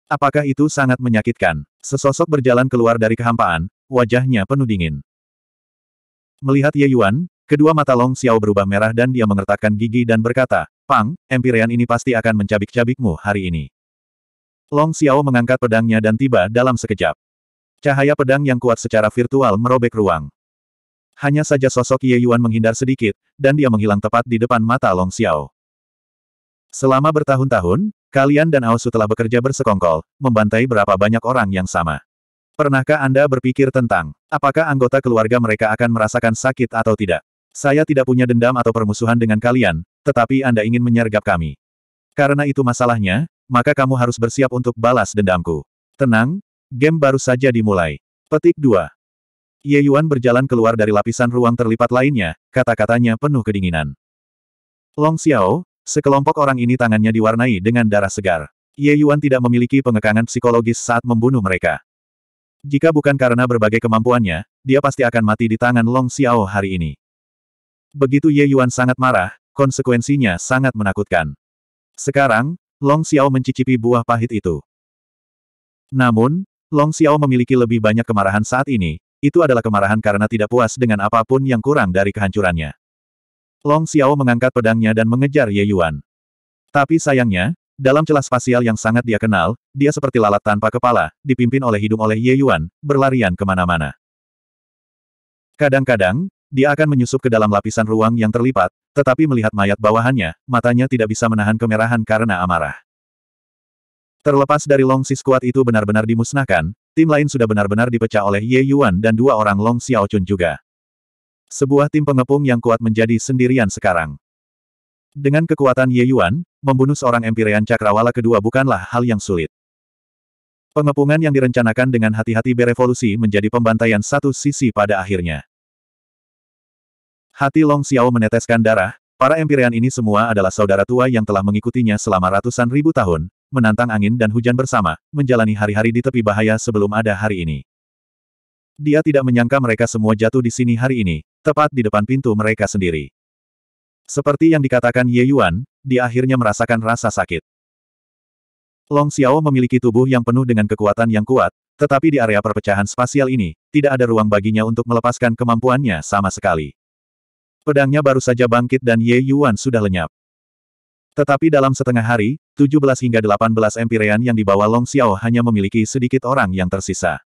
Apakah itu sangat menyakitkan? Sesosok berjalan keluar dari kehampaan, wajahnya penuh dingin. Melihat Ye Yuan, kedua mata Long Xiao berubah merah dan dia mengertakkan gigi dan berkata, Pang, empirean ini pasti akan mencabik-cabikmu hari ini. Long Xiao mengangkat pedangnya dan tiba dalam sekejap. Cahaya pedang yang kuat secara virtual merobek ruang. Hanya saja sosok Ye Yuan menghindar sedikit, dan dia menghilang tepat di depan mata Long Xiao. Selama bertahun-tahun, Kalian dan Aosu telah bekerja bersekongkol, membantai berapa banyak orang yang sama. Pernahkah Anda berpikir tentang, apakah anggota keluarga mereka akan merasakan sakit atau tidak? Saya tidak punya dendam atau permusuhan dengan kalian, tetapi Anda ingin menyergap kami. Karena itu masalahnya, maka kamu harus bersiap untuk balas dendamku. Tenang, game baru saja dimulai. Petik 2. Ye Yuan berjalan keluar dari lapisan ruang terlipat lainnya, kata-katanya penuh kedinginan. Long Xiao, Sekelompok orang ini tangannya diwarnai dengan darah segar. Ye Yuan tidak memiliki pengekangan psikologis saat membunuh mereka. Jika bukan karena berbagai kemampuannya, dia pasti akan mati di tangan Long Xiao hari ini. Begitu Ye Yuan sangat marah, konsekuensinya sangat menakutkan. Sekarang, Long Xiao mencicipi buah pahit itu. Namun, Long Xiao memiliki lebih banyak kemarahan saat ini, itu adalah kemarahan karena tidak puas dengan apapun yang kurang dari kehancurannya. Long Xiao mengangkat pedangnya dan mengejar Ye Yuan. Tapi sayangnya, dalam celah spasial yang sangat dia kenal, dia seperti lalat tanpa kepala, dipimpin oleh hidung oleh Ye Yuan, berlarian kemana-mana. Kadang-kadang, dia akan menyusup ke dalam lapisan ruang yang terlipat, tetapi melihat mayat bawahannya, matanya tidak bisa menahan kemerahan karena amarah. Terlepas dari Long Si kuat itu benar-benar dimusnahkan, tim lain sudah benar-benar dipecah oleh Ye Yuan dan dua orang Long Xiao Chun juga. Sebuah tim pengepung yang kuat menjadi sendirian sekarang. Dengan kekuatan Ye Yuan, membunuh seorang Empyrean Cakrawala kedua bukanlah hal yang sulit. Pengepungan yang direncanakan dengan hati-hati berevolusi menjadi pembantaian satu sisi pada akhirnya. Hati Long Xiao meneteskan darah, para Empyrean ini semua adalah saudara tua yang telah mengikutinya selama ratusan ribu tahun, menantang angin dan hujan bersama, menjalani hari-hari di tepi bahaya sebelum ada hari ini. Dia tidak menyangka mereka semua jatuh di sini hari ini, tepat di depan pintu mereka sendiri. Seperti yang dikatakan Ye Yuan, dia akhirnya merasakan rasa sakit. Long Xiao memiliki tubuh yang penuh dengan kekuatan yang kuat, tetapi di area perpecahan spasial ini, tidak ada ruang baginya untuk melepaskan kemampuannya sama sekali. Pedangnya baru saja bangkit dan Ye Yuan sudah lenyap. Tetapi dalam setengah hari, 17 hingga 18 empirean yang dibawa Long Xiao hanya memiliki sedikit orang yang tersisa.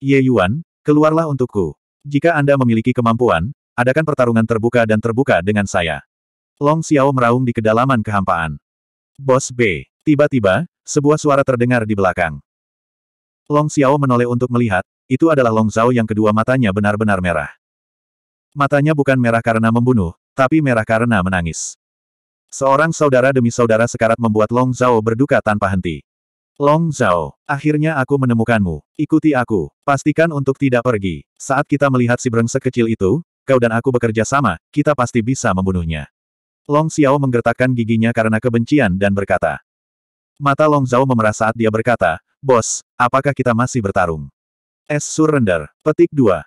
Ye Yuan, keluarlah untukku. Jika Anda memiliki kemampuan, adakan pertarungan terbuka dan terbuka dengan saya. Long Xiao meraung di kedalaman kehampaan. Bos B. Tiba-tiba, sebuah suara terdengar di belakang. Long Xiao menoleh untuk melihat, itu adalah Long Zhao yang kedua matanya benar-benar merah. Matanya bukan merah karena membunuh, tapi merah karena menangis. Seorang saudara demi saudara sekarat membuat Long Zhao berduka tanpa henti. Long Zhao, akhirnya aku menemukanmu. Ikuti aku. Pastikan untuk tidak pergi. Saat kita melihat si brengsek kecil itu, kau dan aku bekerja sama, kita pasti bisa membunuhnya. Long Xiao menggertakkan giginya karena kebencian dan berkata. Mata Long Zhao memerah saat dia berkata, Bos, apakah kita masih bertarung? Es surrender. Petik 2.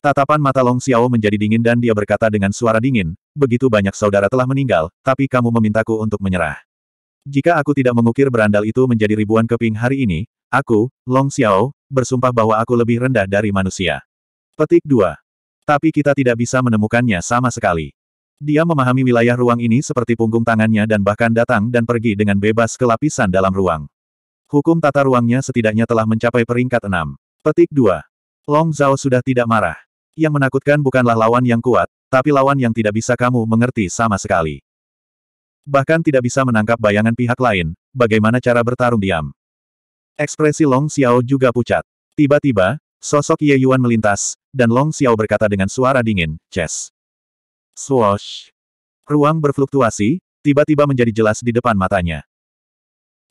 Tatapan mata Long Xiao menjadi dingin dan dia berkata dengan suara dingin, begitu banyak saudara telah meninggal, tapi kamu memintaku untuk menyerah. Jika aku tidak mengukir berandal itu menjadi ribuan keping hari ini, aku, Long Xiao, bersumpah bahwa aku lebih rendah dari manusia. Petik 2. Tapi kita tidak bisa menemukannya sama sekali. Dia memahami wilayah ruang ini seperti punggung tangannya dan bahkan datang dan pergi dengan bebas ke lapisan dalam ruang. Hukum tata ruangnya setidaknya telah mencapai peringkat 6. Petik 2. Long Zhao sudah tidak marah. Yang menakutkan bukanlah lawan yang kuat, tapi lawan yang tidak bisa kamu mengerti sama sekali. Bahkan tidak bisa menangkap bayangan pihak lain, bagaimana cara bertarung diam. Ekspresi Long Xiao juga pucat. Tiba-tiba, sosok Ye Yuan melintas, dan Long Xiao berkata dengan suara dingin, Chess. Swoosh. Ruang berfluktuasi, tiba-tiba menjadi jelas di depan matanya.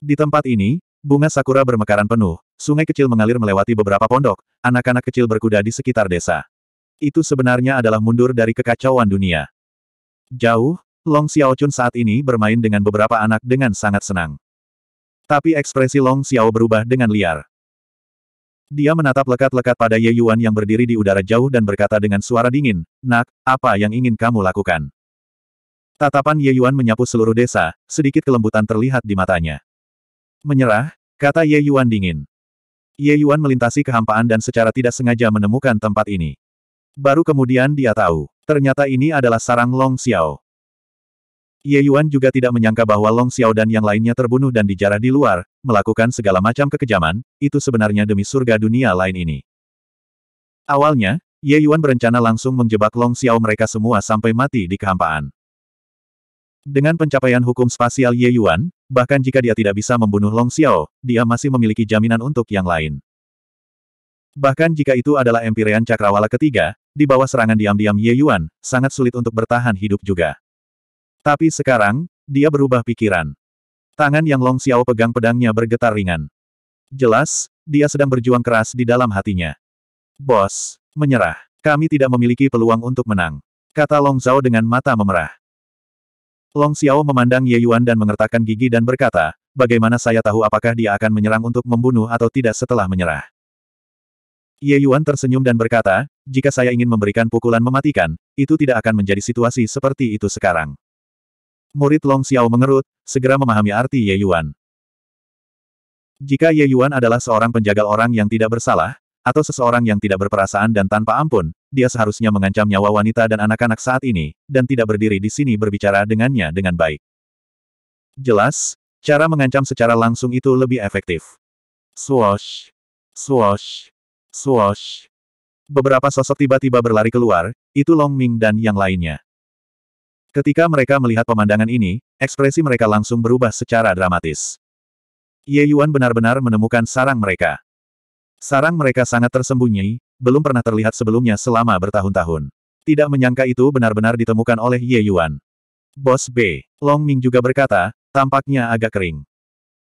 Di tempat ini, bunga sakura bermekaran penuh, sungai kecil mengalir melewati beberapa pondok, anak-anak kecil berkuda di sekitar desa. Itu sebenarnya adalah mundur dari kekacauan dunia. Jauh, Long Xiao Chun saat ini bermain dengan beberapa anak dengan sangat senang. Tapi ekspresi Long Xiao berubah dengan liar. Dia menatap lekat-lekat pada Ye Yuan yang berdiri di udara jauh dan berkata dengan suara dingin, Nak, apa yang ingin kamu lakukan? Tatapan Ye Yuan menyapu seluruh desa, sedikit kelembutan terlihat di matanya. Menyerah, kata Ye Yuan dingin. Ye Yuan melintasi kehampaan dan secara tidak sengaja menemukan tempat ini. Baru kemudian dia tahu, ternyata ini adalah sarang Long Xiao. Ye Yuan juga tidak menyangka bahwa Long Xiao dan yang lainnya terbunuh dan dijarah di luar, melakukan segala macam kekejaman, itu sebenarnya demi surga dunia lain ini. Awalnya, Ye Yuan berencana langsung menjebak Long Xiao mereka semua sampai mati di kehampaan. Dengan pencapaian hukum spasial Ye Yuan, bahkan jika dia tidak bisa membunuh Long Xiao, dia masih memiliki jaminan untuk yang lain. Bahkan jika itu adalah Empyrean Cakrawala ketiga, di bawah serangan diam-diam Ye Yuan, sangat sulit untuk bertahan hidup juga. Tapi sekarang, dia berubah pikiran. Tangan yang Long Xiao pegang pedangnya bergetar ringan. Jelas, dia sedang berjuang keras di dalam hatinya. Bos, menyerah. Kami tidak memiliki peluang untuk menang. Kata Long Zhao dengan mata memerah. Long Xiao memandang Ye Yuan dan mengertakkan gigi dan berkata, bagaimana saya tahu apakah dia akan menyerang untuk membunuh atau tidak setelah menyerah. Ye Yuan tersenyum dan berkata, jika saya ingin memberikan pukulan mematikan, itu tidak akan menjadi situasi seperti itu sekarang. Murid Long Xiao mengerut, segera memahami arti Ye Yuan. Jika Ye Yuan adalah seorang penjaga orang yang tidak bersalah, atau seseorang yang tidak berperasaan dan tanpa ampun, dia seharusnya mengancam nyawa wanita dan anak-anak saat ini, dan tidak berdiri di sini berbicara dengannya dengan baik. Jelas, cara mengancam secara langsung itu lebih efektif. Swash! Swash! Swash! Beberapa sosok tiba-tiba berlari keluar, itu Long Ming dan yang lainnya. Ketika mereka melihat pemandangan ini, ekspresi mereka langsung berubah secara dramatis. Ye Yuan benar-benar menemukan sarang mereka. Sarang mereka sangat tersembunyi, belum pernah terlihat sebelumnya selama bertahun-tahun. Tidak menyangka itu benar-benar ditemukan oleh Ye Yuan. Bos B, Long Ming juga berkata, tampaknya agak kering.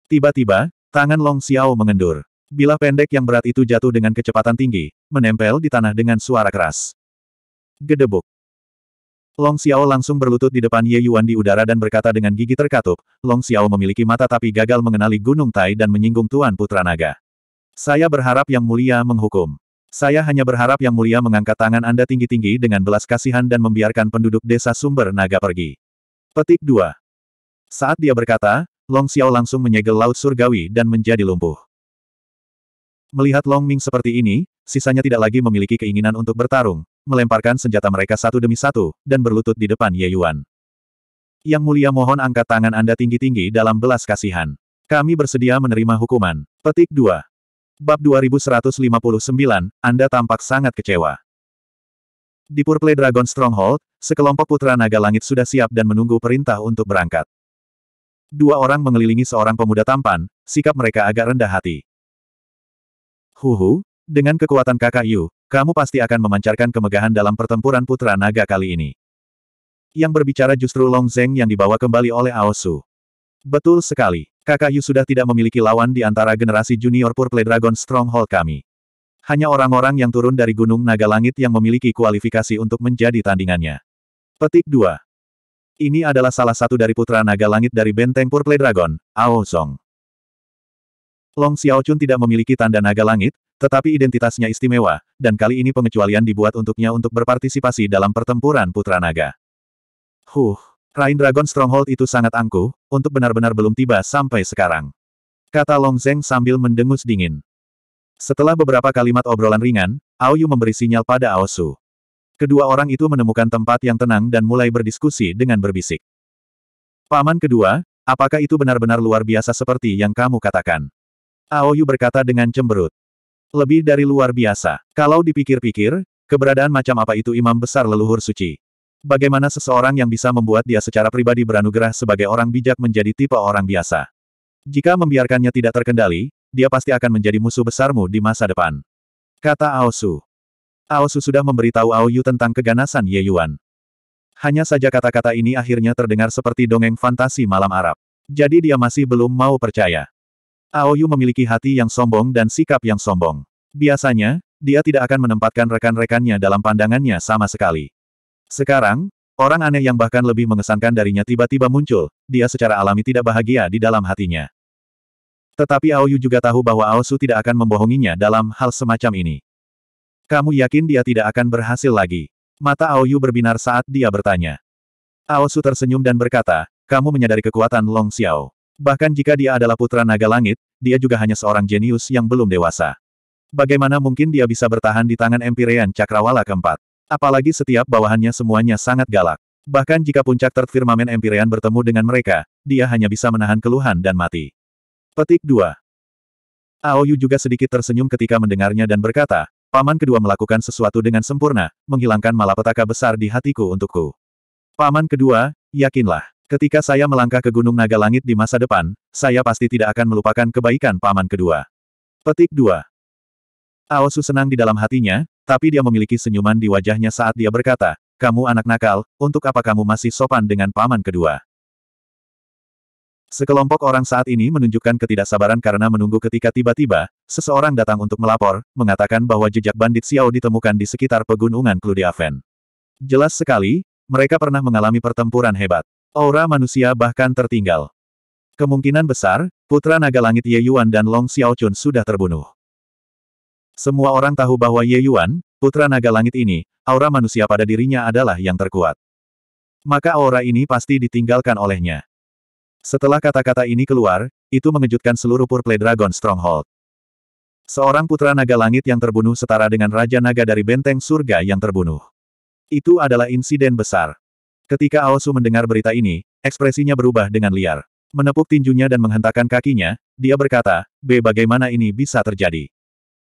Tiba-tiba, tangan Long Xiao mengendur. Bila pendek yang berat itu jatuh dengan kecepatan tinggi, menempel di tanah dengan suara keras. Gedebuk. Long Xiao langsung berlutut di depan Ye Yuan di udara dan berkata dengan gigi terkatup, Long Xiao memiliki mata tapi gagal mengenali Gunung Tai dan menyinggung Tuan Putra Naga. Saya berharap Yang Mulia menghukum. Saya hanya berharap Yang Mulia mengangkat tangan Anda tinggi-tinggi dengan belas kasihan dan membiarkan penduduk desa sumber naga pergi. Petik 2. Saat dia berkata, Long Xiao langsung menyegel Laut Surgawi dan menjadi lumpuh. Melihat Long Ming seperti ini, sisanya tidak lagi memiliki keinginan untuk bertarung, melemparkan senjata mereka satu demi satu, dan berlutut di depan Ye Yuan. Yang mulia mohon angkat tangan Anda tinggi-tinggi dalam belas kasihan. Kami bersedia menerima hukuman. Petik 2. Bab 2159, Anda tampak sangat kecewa. Di Purple Dragon Stronghold, sekelompok putra naga langit sudah siap dan menunggu perintah untuk berangkat. Dua orang mengelilingi seorang pemuda tampan, sikap mereka agak rendah hati. Huhu, dengan kekuatan kakak Yu, kamu pasti akan memancarkan kemegahan dalam pertempuran Putra Naga kali ini. Yang berbicara justru Long Zeng yang dibawa kembali oleh Aosu. Betul sekali, kakak Yu sudah tidak memiliki lawan di antara generasi junior Purple Dragon Stronghold kami. Hanya orang-orang yang turun dari Gunung Naga Langit yang memiliki kualifikasi untuk menjadi tandingannya. Petik 2. Ini adalah salah satu dari putra naga langit dari benteng Purple Dragon, Aosong. Long Xiaochun tidak memiliki tanda naga langit, tetapi identitasnya istimewa, dan kali ini pengecualian dibuat untuknya untuk berpartisipasi dalam pertempuran Putra Naga. Huh, Rain Dragon Stronghold itu sangat angkuh, untuk benar-benar belum tiba sampai sekarang. Kata Long Zeng sambil mendengus dingin. Setelah beberapa kalimat obrolan ringan, Yu memberi sinyal pada Aosu. Kedua orang itu menemukan tempat yang tenang dan mulai berdiskusi dengan berbisik. Paman kedua, apakah itu benar-benar luar biasa seperti yang kamu katakan? Aoyu berkata dengan cemberut. Lebih dari luar biasa. Kalau dipikir-pikir, keberadaan macam apa itu imam besar leluhur suci? Bagaimana seseorang yang bisa membuat dia secara pribadi beranugerah sebagai orang bijak menjadi tipe orang biasa? Jika membiarkannya tidak terkendali, dia pasti akan menjadi musuh besarmu di masa depan. Kata Aosu. Aosu sudah memberitahu Aoyu tentang keganasan Ye Yuan. Hanya saja kata-kata ini akhirnya terdengar seperti dongeng fantasi malam Arab. Jadi dia masih belum mau percaya. Aoyu memiliki hati yang sombong dan sikap yang sombong. Biasanya, dia tidak akan menempatkan rekan-rekannya dalam pandangannya sama sekali. Sekarang, orang aneh yang bahkan lebih mengesankan darinya tiba-tiba muncul, dia secara alami tidak bahagia di dalam hatinya. Tetapi Aoyu juga tahu bahwa Aosu tidak akan membohonginya dalam hal semacam ini. Kamu yakin dia tidak akan berhasil lagi? Mata Aoyu berbinar saat dia bertanya. Aosu tersenyum dan berkata, kamu menyadari kekuatan Long Xiao. Bahkan jika dia adalah putra naga langit, dia juga hanya seorang jenius yang belum dewasa. Bagaimana mungkin dia bisa bertahan di tangan Empirean Cakrawala keempat? Apalagi setiap bawahannya semuanya sangat galak. Bahkan jika puncak tertfirmamen Empyrean Empirean bertemu dengan mereka, dia hanya bisa menahan keluhan dan mati. Petik 2. Aoyu juga sedikit tersenyum ketika mendengarnya dan berkata, Paman kedua melakukan sesuatu dengan sempurna, menghilangkan malapetaka besar di hatiku untukku. Paman kedua, yakinlah. Ketika saya melangkah ke Gunung Naga Langit di masa depan, saya pasti tidak akan melupakan kebaikan paman kedua. Petik 2. Aosu senang di dalam hatinya, tapi dia memiliki senyuman di wajahnya saat dia berkata, kamu anak nakal, untuk apa kamu masih sopan dengan paman kedua? Sekelompok orang saat ini menunjukkan ketidaksabaran karena menunggu ketika tiba-tiba, seseorang datang untuk melapor, mengatakan bahwa jejak bandit Xiao ditemukan di sekitar pegunungan Kludiaven. Jelas sekali, mereka pernah mengalami pertempuran hebat. Aura manusia bahkan tertinggal. Kemungkinan besar, putra naga langit Ye Yuan dan Long Xiaochun sudah terbunuh. Semua orang tahu bahwa Ye Yuan, putra naga langit ini, aura manusia pada dirinya adalah yang terkuat. Maka aura ini pasti ditinggalkan olehnya. Setelah kata-kata ini keluar, itu mengejutkan seluruh Purple Dragon Stronghold. Seorang putra naga langit yang terbunuh setara dengan Raja Naga dari Benteng Surga yang terbunuh. Itu adalah insiden besar. Ketika Aosu mendengar berita ini, ekspresinya berubah dengan liar. Menepuk tinjunya dan menghentakkan kakinya, dia berkata, B bagaimana ini bisa terjadi?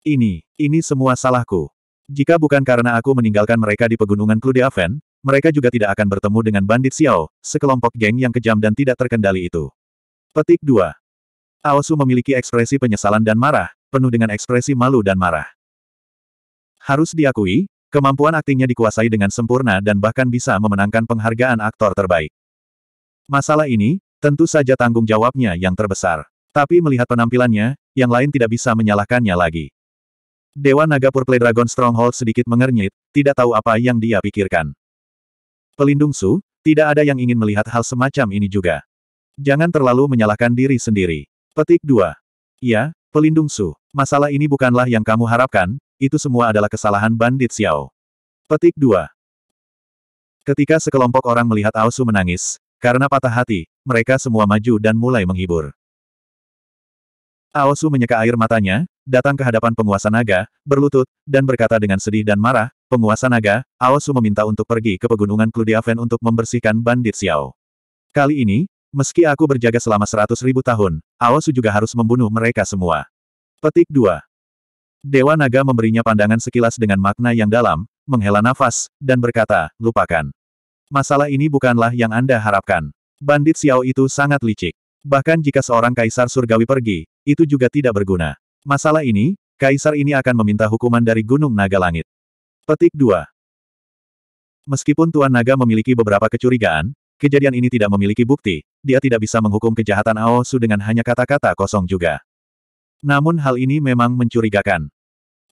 Ini, ini semua salahku. Jika bukan karena aku meninggalkan mereka di pegunungan Kludeaven, mereka juga tidak akan bertemu dengan bandit Xiao, sekelompok geng yang kejam dan tidak terkendali itu. Petik 2. Aosu memiliki ekspresi penyesalan dan marah, penuh dengan ekspresi malu dan marah. Harus diakui, Kemampuan aktingnya dikuasai dengan sempurna dan bahkan bisa memenangkan penghargaan aktor terbaik. Masalah ini, tentu saja tanggung jawabnya yang terbesar. Tapi melihat penampilannya, yang lain tidak bisa menyalahkannya lagi. Dewa Naga Purple Dragon Stronghold sedikit mengernyit, tidak tahu apa yang dia pikirkan. Pelindung Su, tidak ada yang ingin melihat hal semacam ini juga. Jangan terlalu menyalahkan diri sendiri. Petik 2. Ya, Pelindung Su, masalah ini bukanlah yang kamu harapkan, itu semua adalah kesalahan Bandit Xiao. Petik 2. Ketika sekelompok orang melihat Aosu menangis, karena patah hati, mereka semua maju dan mulai menghibur. Aosu menyeka air matanya, datang ke hadapan penguasa naga, berlutut, dan berkata dengan sedih dan marah, penguasa naga, Aosu meminta untuk pergi ke pegunungan Kludiaven untuk membersihkan bandit Xiao. Kali ini, meski aku berjaga selama seratus ribu tahun, Aosu juga harus membunuh mereka semua. Petik 2. Dewa Naga memberinya pandangan sekilas dengan makna yang dalam, menghela nafas, dan berkata, lupakan. Masalah ini bukanlah yang Anda harapkan. Bandit Xiao itu sangat licik. Bahkan jika seorang kaisar surgawi pergi, itu juga tidak berguna. Masalah ini, kaisar ini akan meminta hukuman dari Gunung Naga Langit. Petik 2. Meskipun Tuan Naga memiliki beberapa kecurigaan, kejadian ini tidak memiliki bukti, dia tidak bisa menghukum kejahatan Aosu dengan hanya kata-kata kosong juga. Namun hal ini memang mencurigakan.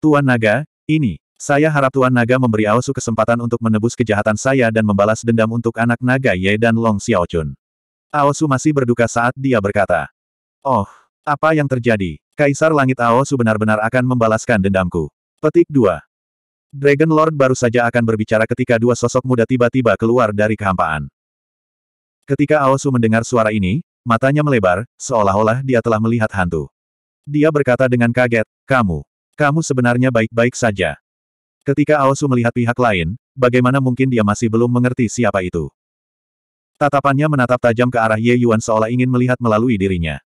Tuan Naga, ini, saya harap Tuan Naga memberi Aosu kesempatan untuk menebus kejahatan saya dan membalas dendam untuk anak naga Ye dan Long Xiaochun. Aosu masih berduka saat dia berkata, Oh, apa yang terjadi? Kaisar Langit Aosu benar-benar akan membalaskan dendamku. Petik 2. Dragon Lord baru saja akan berbicara ketika dua sosok muda tiba-tiba keluar dari kehampaan. Ketika Aosu mendengar suara ini, matanya melebar, seolah-olah dia telah melihat hantu. Dia berkata dengan kaget, kamu. Kamu sebenarnya baik-baik saja. Ketika Aosu melihat pihak lain, bagaimana mungkin dia masih belum mengerti siapa itu? Tatapannya menatap tajam ke arah Ye Yuan seolah ingin melihat melalui dirinya.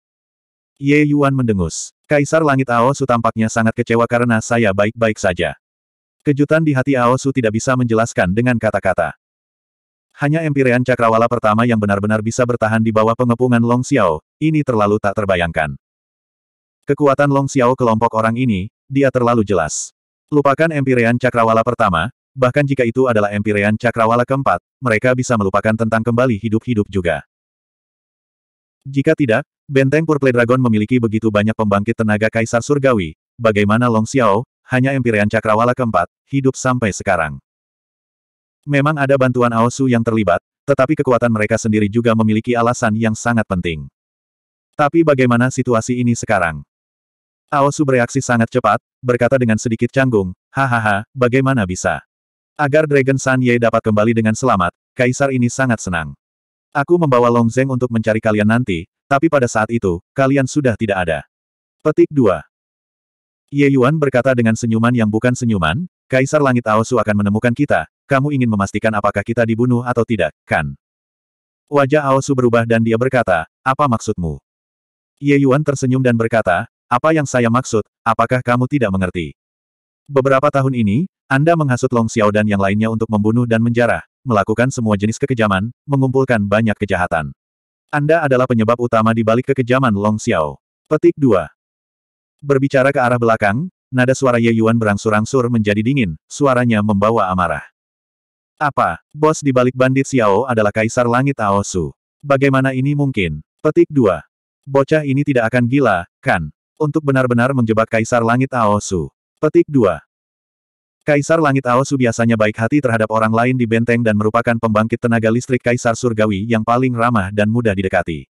Ye Yuan mendengus. Kaisar Langit Aosu tampaknya sangat kecewa karena saya baik-baik saja. Kejutan di hati Aosu tidak bisa menjelaskan dengan kata-kata. Hanya empirean cakrawala pertama yang benar-benar bisa bertahan di bawah pengepungan Long Xiao, ini terlalu tak terbayangkan. Kekuatan Long Xiao kelompok orang ini, dia terlalu jelas. Lupakan Empyrean Cakrawala pertama, bahkan jika itu adalah Empyrean Cakrawala keempat, mereka bisa melupakan tentang kembali hidup-hidup juga. Jika tidak, Benteng Purple Dragon memiliki begitu banyak pembangkit tenaga Kaisar Surgawi, bagaimana Long Xiao, hanya Empyrean Cakrawala keempat, hidup sampai sekarang. Memang ada bantuan Aosu yang terlibat, tetapi kekuatan mereka sendiri juga memiliki alasan yang sangat penting. Tapi bagaimana situasi ini sekarang? Aosu bereaksi sangat cepat, berkata dengan sedikit canggung, hahaha, bagaimana bisa? Agar Dragon San Ye dapat kembali dengan selamat, kaisar ini sangat senang. Aku membawa Long Zeng untuk mencari kalian nanti, tapi pada saat itu, kalian sudah tidak ada. Petik 2. Ye Yuan berkata dengan senyuman yang bukan senyuman, Kaisar Langit Aosu akan menemukan kita, kamu ingin memastikan apakah kita dibunuh atau tidak, kan? Wajah Aosu berubah dan dia berkata, apa maksudmu? Ye Yuan tersenyum dan berkata, apa yang saya maksud, apakah kamu tidak mengerti? Beberapa tahun ini, Anda menghasut Long Xiao dan yang lainnya untuk membunuh dan menjarah, melakukan semua jenis kekejaman, mengumpulkan banyak kejahatan. Anda adalah penyebab utama di balik kekejaman Long Xiao. Petik 2. Berbicara ke arah belakang, nada suara Ye Yuan berangsur-angsur menjadi dingin, suaranya membawa amarah. Apa, bos di balik bandit Xiao adalah Kaisar Langit Aosu? Bagaimana ini mungkin? Petik 2. Bocah ini tidak akan gila, kan? Untuk benar-benar menjebak Kaisar Langit Aosu. Petik 2. Kaisar Langit Aosu biasanya baik hati terhadap orang lain di benteng dan merupakan pembangkit tenaga listrik Kaisar Surgawi yang paling ramah dan mudah didekati.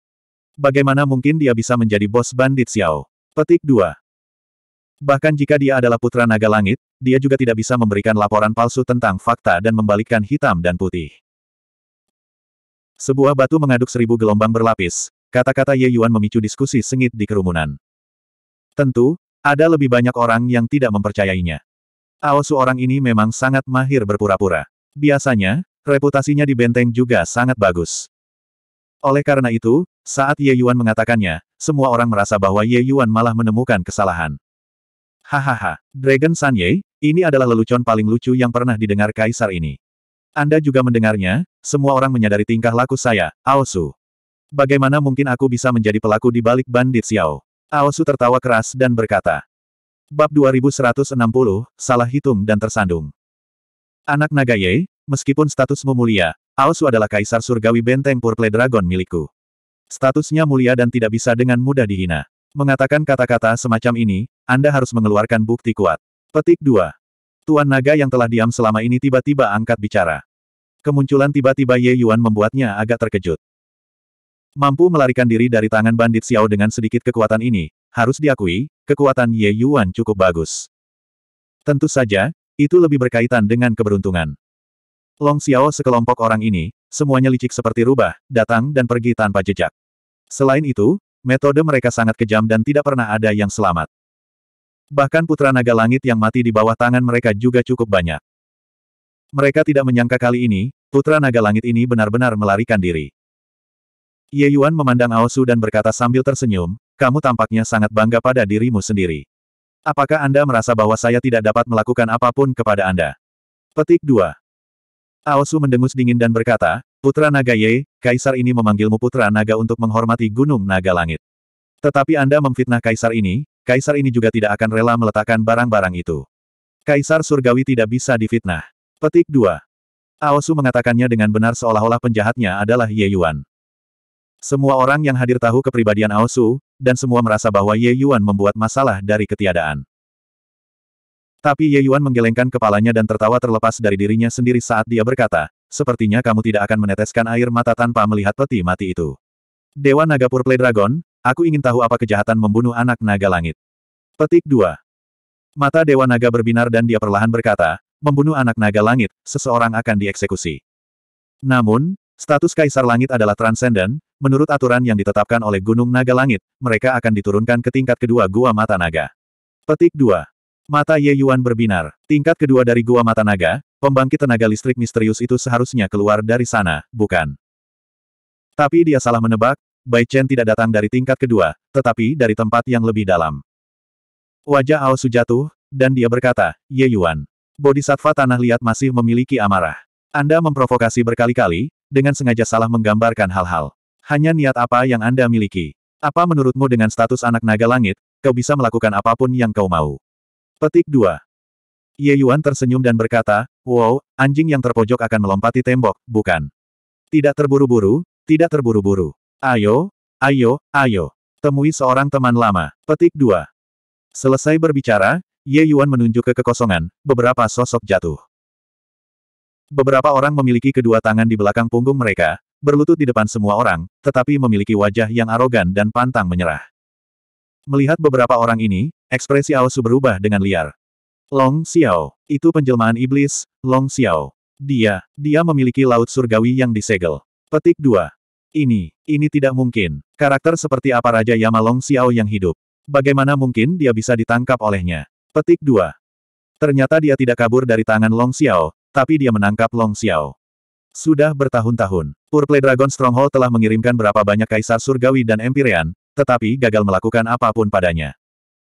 Bagaimana mungkin dia bisa menjadi bos bandit Xiao? Petik 2. Bahkan jika dia adalah putra naga langit, dia juga tidak bisa memberikan laporan palsu tentang fakta dan membalikkan hitam dan putih. Sebuah batu mengaduk seribu gelombang berlapis, kata-kata Ye Yuan memicu diskusi sengit di kerumunan. Tentu, ada lebih banyak orang yang tidak mempercayainya. Aosu orang ini memang sangat mahir berpura-pura. Biasanya, reputasinya di benteng juga sangat bagus. Oleh karena itu, saat Ye Yuan mengatakannya, semua orang merasa bahwa Ye Yuan malah menemukan kesalahan. Hahaha, Dragon San Ye, ini adalah lelucon paling lucu yang pernah didengar kaisar ini. Anda juga mendengarnya, semua orang menyadari tingkah laku saya, Aosu. Bagaimana mungkin aku bisa menjadi pelaku di balik bandit Xiao? Aosu tertawa keras dan berkata. Bab 2160, salah hitung dan tersandung. Anak naga Ye, meskipun statusmu mulia, Aosu adalah kaisar surgawi benteng Purple Dragon milikku. Statusnya mulia dan tidak bisa dengan mudah dihina. Mengatakan kata-kata semacam ini, Anda harus mengeluarkan bukti kuat. Petik 2. Tuan naga yang telah diam selama ini tiba-tiba angkat bicara. Kemunculan tiba-tiba Ye Yuan membuatnya agak terkejut. Mampu melarikan diri dari tangan bandit Xiao dengan sedikit kekuatan ini, harus diakui, kekuatan Ye Yuan cukup bagus. Tentu saja, itu lebih berkaitan dengan keberuntungan. Long Xiao sekelompok orang ini, semuanya licik seperti rubah, datang dan pergi tanpa jejak. Selain itu, metode mereka sangat kejam dan tidak pernah ada yang selamat. Bahkan putra naga langit yang mati di bawah tangan mereka juga cukup banyak. Mereka tidak menyangka kali ini, putra naga langit ini benar-benar melarikan diri. Ye Yuan memandang Aosu dan berkata sambil tersenyum, kamu tampaknya sangat bangga pada dirimu sendiri. Apakah Anda merasa bahwa saya tidak dapat melakukan apapun kepada Anda? Petik 2. Aosu mendengus dingin dan berkata, Putra Naga Ye, Kaisar ini memanggilmu Putra Naga untuk menghormati Gunung Naga Langit. Tetapi Anda memfitnah Kaisar ini, Kaisar ini juga tidak akan rela meletakkan barang-barang itu. Kaisar Surgawi tidak bisa difitnah. Petik 2. Aosu mengatakannya dengan benar seolah-olah penjahatnya adalah Ye Yuan. Semua orang yang hadir tahu kepribadian Aosu, dan semua merasa bahwa Ye Yuan membuat masalah dari ketiadaan. Tapi Ye Yuan menggelengkan kepalanya dan tertawa terlepas dari dirinya sendiri saat dia berkata, sepertinya kamu tidak akan meneteskan air mata tanpa melihat peti mati itu. Dewa Naga Purple Dragon, aku ingin tahu apa kejahatan membunuh anak naga langit. Petik 2. Mata Dewa Naga berbinar dan dia perlahan berkata, membunuh anak naga langit, seseorang akan dieksekusi. Namun, status Kaisar Langit adalah transenden, Menurut aturan yang ditetapkan oleh Gunung Naga Langit, mereka akan diturunkan ke tingkat kedua Gua Mata Naga. Petik 2. Mata Ye Yuan berbinar. Tingkat kedua dari Gua Mata Naga, pembangkit tenaga listrik misterius itu seharusnya keluar dari sana, bukan? Tapi dia salah menebak, Bai Chen tidak datang dari tingkat kedua, tetapi dari tempat yang lebih dalam. Wajah Ao Su jatuh, dan dia berkata, Ye Yuan. Bodhisattva Tanah Liat masih memiliki amarah. Anda memprovokasi berkali-kali, dengan sengaja salah menggambarkan hal-hal. Hanya niat apa yang Anda miliki? Apa menurutmu dengan status anak naga langit, kau bisa melakukan apapun yang kau mau? Petik 2. Ye Yuan tersenyum dan berkata, Wow, anjing yang terpojok akan melompati tembok, bukan? Tidak terburu-buru, tidak terburu-buru. Ayo, ayo, ayo. Temui seorang teman lama. Petik 2. Selesai berbicara, Ye Yuan menunjuk ke kekosongan, beberapa sosok jatuh. Beberapa orang memiliki kedua tangan di belakang punggung mereka, berlutut di depan semua orang, tetapi memiliki wajah yang arogan dan pantang menyerah. Melihat beberapa orang ini, ekspresi Ao berubah dengan liar. Long Xiao, itu penjelmaan iblis, Long Xiao. Dia, dia memiliki laut surgawi yang disegel. Petik 2. Ini, ini tidak mungkin. Karakter seperti apa Raja Yama Long Xiao yang hidup? Bagaimana mungkin dia bisa ditangkap olehnya? Petik 2. Ternyata dia tidak kabur dari tangan Long Xiao, tapi dia menangkap Long Xiao. Sudah bertahun-tahun, Purple Dragon Stronghold telah mengirimkan berapa banyak kaisar surgawi dan Empirean, tetapi gagal melakukan apapun padanya.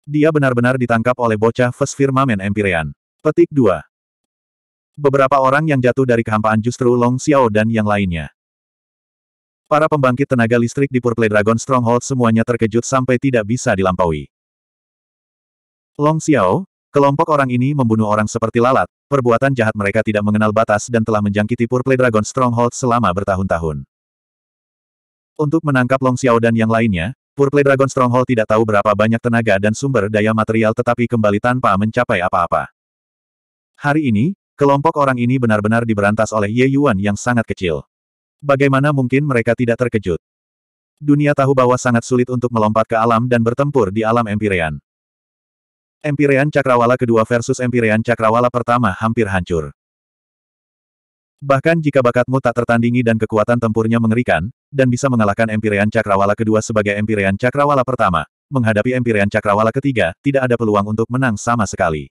Dia benar-benar ditangkap oleh bocah First Firmamen Empyrean. Petik 2. Beberapa orang yang jatuh dari kehampaan justru Long Xiao dan yang lainnya. Para pembangkit tenaga listrik di Purple Dragon Stronghold semuanya terkejut sampai tidak bisa dilampaui. Long Xiao, Kelompok orang ini membunuh orang seperti lalat, perbuatan jahat mereka tidak mengenal batas dan telah menjangkiti Purple Dragon Stronghold selama bertahun-tahun. Untuk menangkap Long Xiao dan yang lainnya, Purple Dragon Stronghold tidak tahu berapa banyak tenaga dan sumber daya material tetapi kembali tanpa mencapai apa-apa. Hari ini, kelompok orang ini benar-benar diberantas oleh Ye Yuan yang sangat kecil. Bagaimana mungkin mereka tidak terkejut? Dunia tahu bahwa sangat sulit untuk melompat ke alam dan bertempur di alam Empyrean. Empirean Cakrawala kedua versus Empirean Cakrawala pertama hampir hancur. Bahkan jika bakatmu tak tertandingi dan kekuatan tempurnya mengerikan, dan bisa mengalahkan Empirean Cakrawala kedua sebagai Empirean Cakrawala pertama, menghadapi Empirean Cakrawala ketiga, tidak ada peluang untuk menang sama sekali.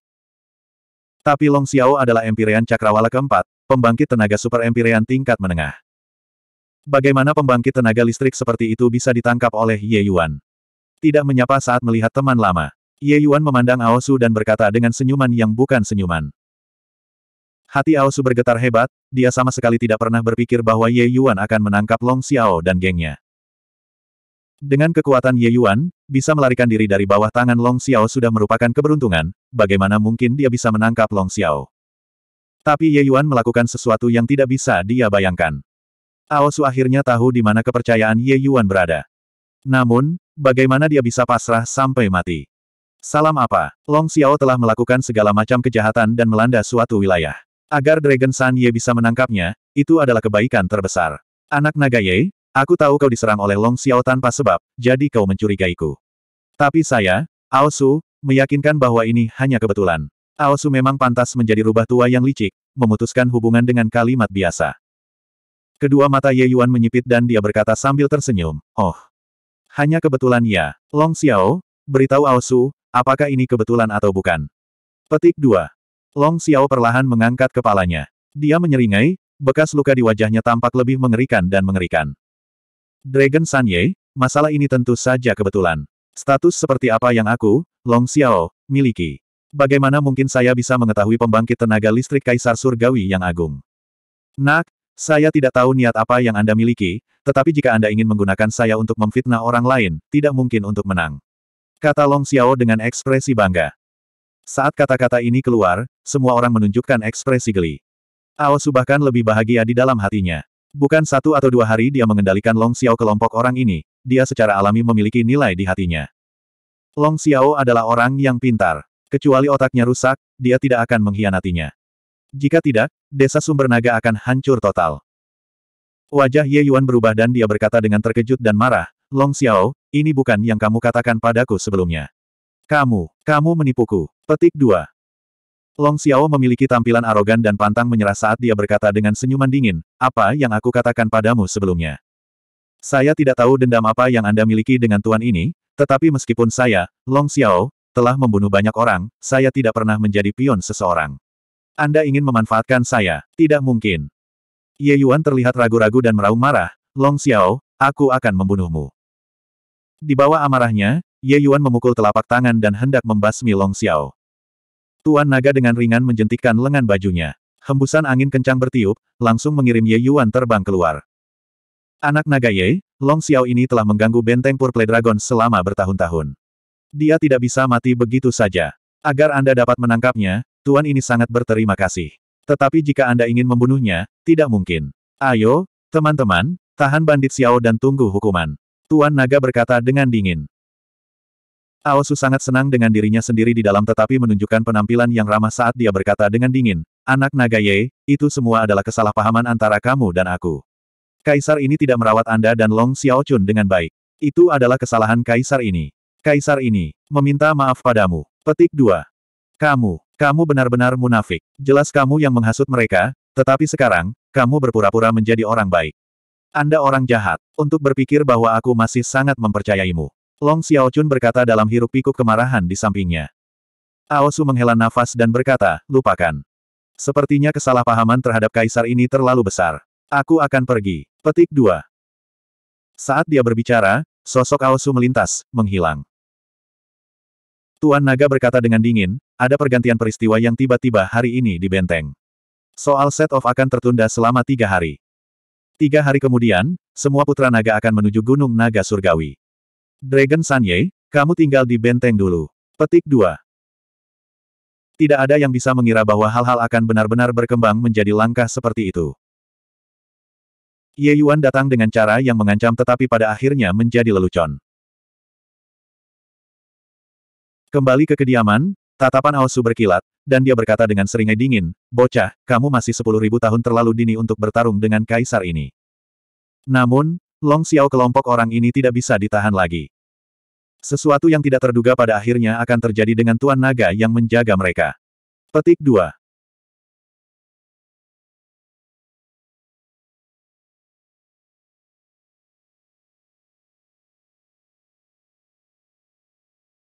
Tapi Long Xiao adalah Empirean Cakrawala keempat, pembangkit tenaga super Empirean tingkat menengah. Bagaimana pembangkit tenaga listrik seperti itu bisa ditangkap oleh Ye Yuan? Tidak menyapa saat melihat teman lama. Ye Yuan memandang Aosu dan berkata dengan senyuman yang bukan senyuman. Hati Aosu bergetar hebat, dia sama sekali tidak pernah berpikir bahwa Ye Yuan akan menangkap Long Xiao dan gengnya. Dengan kekuatan Ye Yuan, bisa melarikan diri dari bawah tangan Long Xiao sudah merupakan keberuntungan, bagaimana mungkin dia bisa menangkap Long Xiao. Tapi Ye Yuan melakukan sesuatu yang tidak bisa dia bayangkan. Aosu akhirnya tahu di mana kepercayaan Ye Yuan berada. Namun, bagaimana dia bisa pasrah sampai mati? Salam apa? Long Xiao telah melakukan segala macam kejahatan dan melanda suatu wilayah. Agar Dragon San Ye bisa menangkapnya, itu adalah kebaikan terbesar. Anak naga Ye, aku tahu kau diserang oleh Long Xiao tanpa sebab, jadi kau mencurigaiku. Tapi saya, Aosu, meyakinkan bahwa ini hanya kebetulan. Aosu memang pantas menjadi rubah tua yang licik, memutuskan hubungan dengan kalimat biasa. Kedua mata Ye Yuan menyipit dan dia berkata sambil tersenyum, Oh, hanya kebetulan ya. Long Xiao, beritahu Aosu, Apakah ini kebetulan atau bukan? Petik 2. Long Xiao perlahan mengangkat kepalanya. Dia menyeringai, bekas luka di wajahnya tampak lebih mengerikan dan mengerikan. Dragon San Ye, masalah ini tentu saja kebetulan. Status seperti apa yang aku, Long Xiao, miliki. Bagaimana mungkin saya bisa mengetahui pembangkit tenaga listrik Kaisar Surgawi yang agung? Nak, saya tidak tahu niat apa yang Anda miliki, tetapi jika Anda ingin menggunakan saya untuk memfitnah orang lain, tidak mungkin untuk menang. Kata Long Xiao dengan ekspresi bangga. Saat kata-kata ini keluar, semua orang menunjukkan ekspresi geli. Su bahkan lebih bahagia di dalam hatinya. Bukan satu atau dua hari dia mengendalikan Long Xiao kelompok orang ini, dia secara alami memiliki nilai di hatinya. Long Xiao adalah orang yang pintar. Kecuali otaknya rusak, dia tidak akan mengkhianatinya. Jika tidak, desa sumber naga akan hancur total. Wajah Ye Yuan berubah dan dia berkata dengan terkejut dan marah, Long Xiao, ini bukan yang kamu katakan padaku sebelumnya. Kamu, kamu menipuku. Petik 2. Long Xiao memiliki tampilan arogan dan pantang menyerah saat dia berkata dengan senyuman dingin, apa yang aku katakan padamu sebelumnya. Saya tidak tahu dendam apa yang Anda miliki dengan tuan ini, tetapi meskipun saya, Long Xiao, telah membunuh banyak orang, saya tidak pernah menjadi pion seseorang. Anda ingin memanfaatkan saya, tidak mungkin. Ye Yuan terlihat ragu-ragu dan meraung marah, Long Xiao, aku akan membunuhmu. Di bawah amarahnya, Ye Yuan memukul telapak tangan dan hendak membasmi Long Xiao. Tuan naga dengan ringan menjentikkan lengan bajunya. Hembusan angin kencang bertiup, langsung mengirim Ye Yuan terbang keluar. Anak naga Ye, Long Xiao ini telah mengganggu benteng Purple Dragon selama bertahun-tahun. Dia tidak bisa mati begitu saja. Agar Anda dapat menangkapnya, Tuan ini sangat berterima kasih. Tetapi jika Anda ingin membunuhnya, tidak mungkin. Ayo, teman-teman, tahan bandit Xiao dan tunggu hukuman. Tuan Naga berkata dengan dingin. Aosu sangat senang dengan dirinya sendiri di dalam tetapi menunjukkan penampilan yang ramah saat dia berkata dengan dingin, Anak Naga Ye, itu semua adalah kesalahpahaman antara kamu dan aku. Kaisar ini tidak merawat Anda dan Long Xiaochun dengan baik. Itu adalah kesalahan Kaisar ini. Kaisar ini, meminta maaf padamu. Petik 2. Kamu, kamu benar-benar munafik. Jelas kamu yang menghasut mereka, tetapi sekarang, kamu berpura-pura menjadi orang baik. Anda orang jahat, untuk berpikir bahwa aku masih sangat mempercayaimu. Long Xiaochun berkata dalam hiruk pikuk kemarahan di sampingnya. Aosu menghela nafas dan berkata, lupakan. Sepertinya kesalahpahaman terhadap kaisar ini terlalu besar. Aku akan pergi. Petik 2. Saat dia berbicara, sosok Aosu melintas, menghilang. Tuan Naga berkata dengan dingin, ada pergantian peristiwa yang tiba-tiba hari ini di benteng. Soal set-off akan tertunda selama tiga hari. Tiga hari kemudian, semua putra naga akan menuju Gunung Naga Surgawi. Dragon Sanye, kamu tinggal di benteng dulu. Petik 2. Tidak ada yang bisa mengira bahwa hal-hal akan benar-benar berkembang menjadi langkah seperti itu. Ye Yuan datang dengan cara yang mengancam tetapi pada akhirnya menjadi lelucon. Kembali ke kediaman, Tatapan Aosu berkilat, dan dia berkata dengan seringai dingin, Bocah, kamu masih sepuluh ribu tahun terlalu dini untuk bertarung dengan kaisar ini. Namun, Long Xiao kelompok orang ini tidak bisa ditahan lagi. Sesuatu yang tidak terduga pada akhirnya akan terjadi dengan Tuan Naga yang menjaga mereka. Petik 2.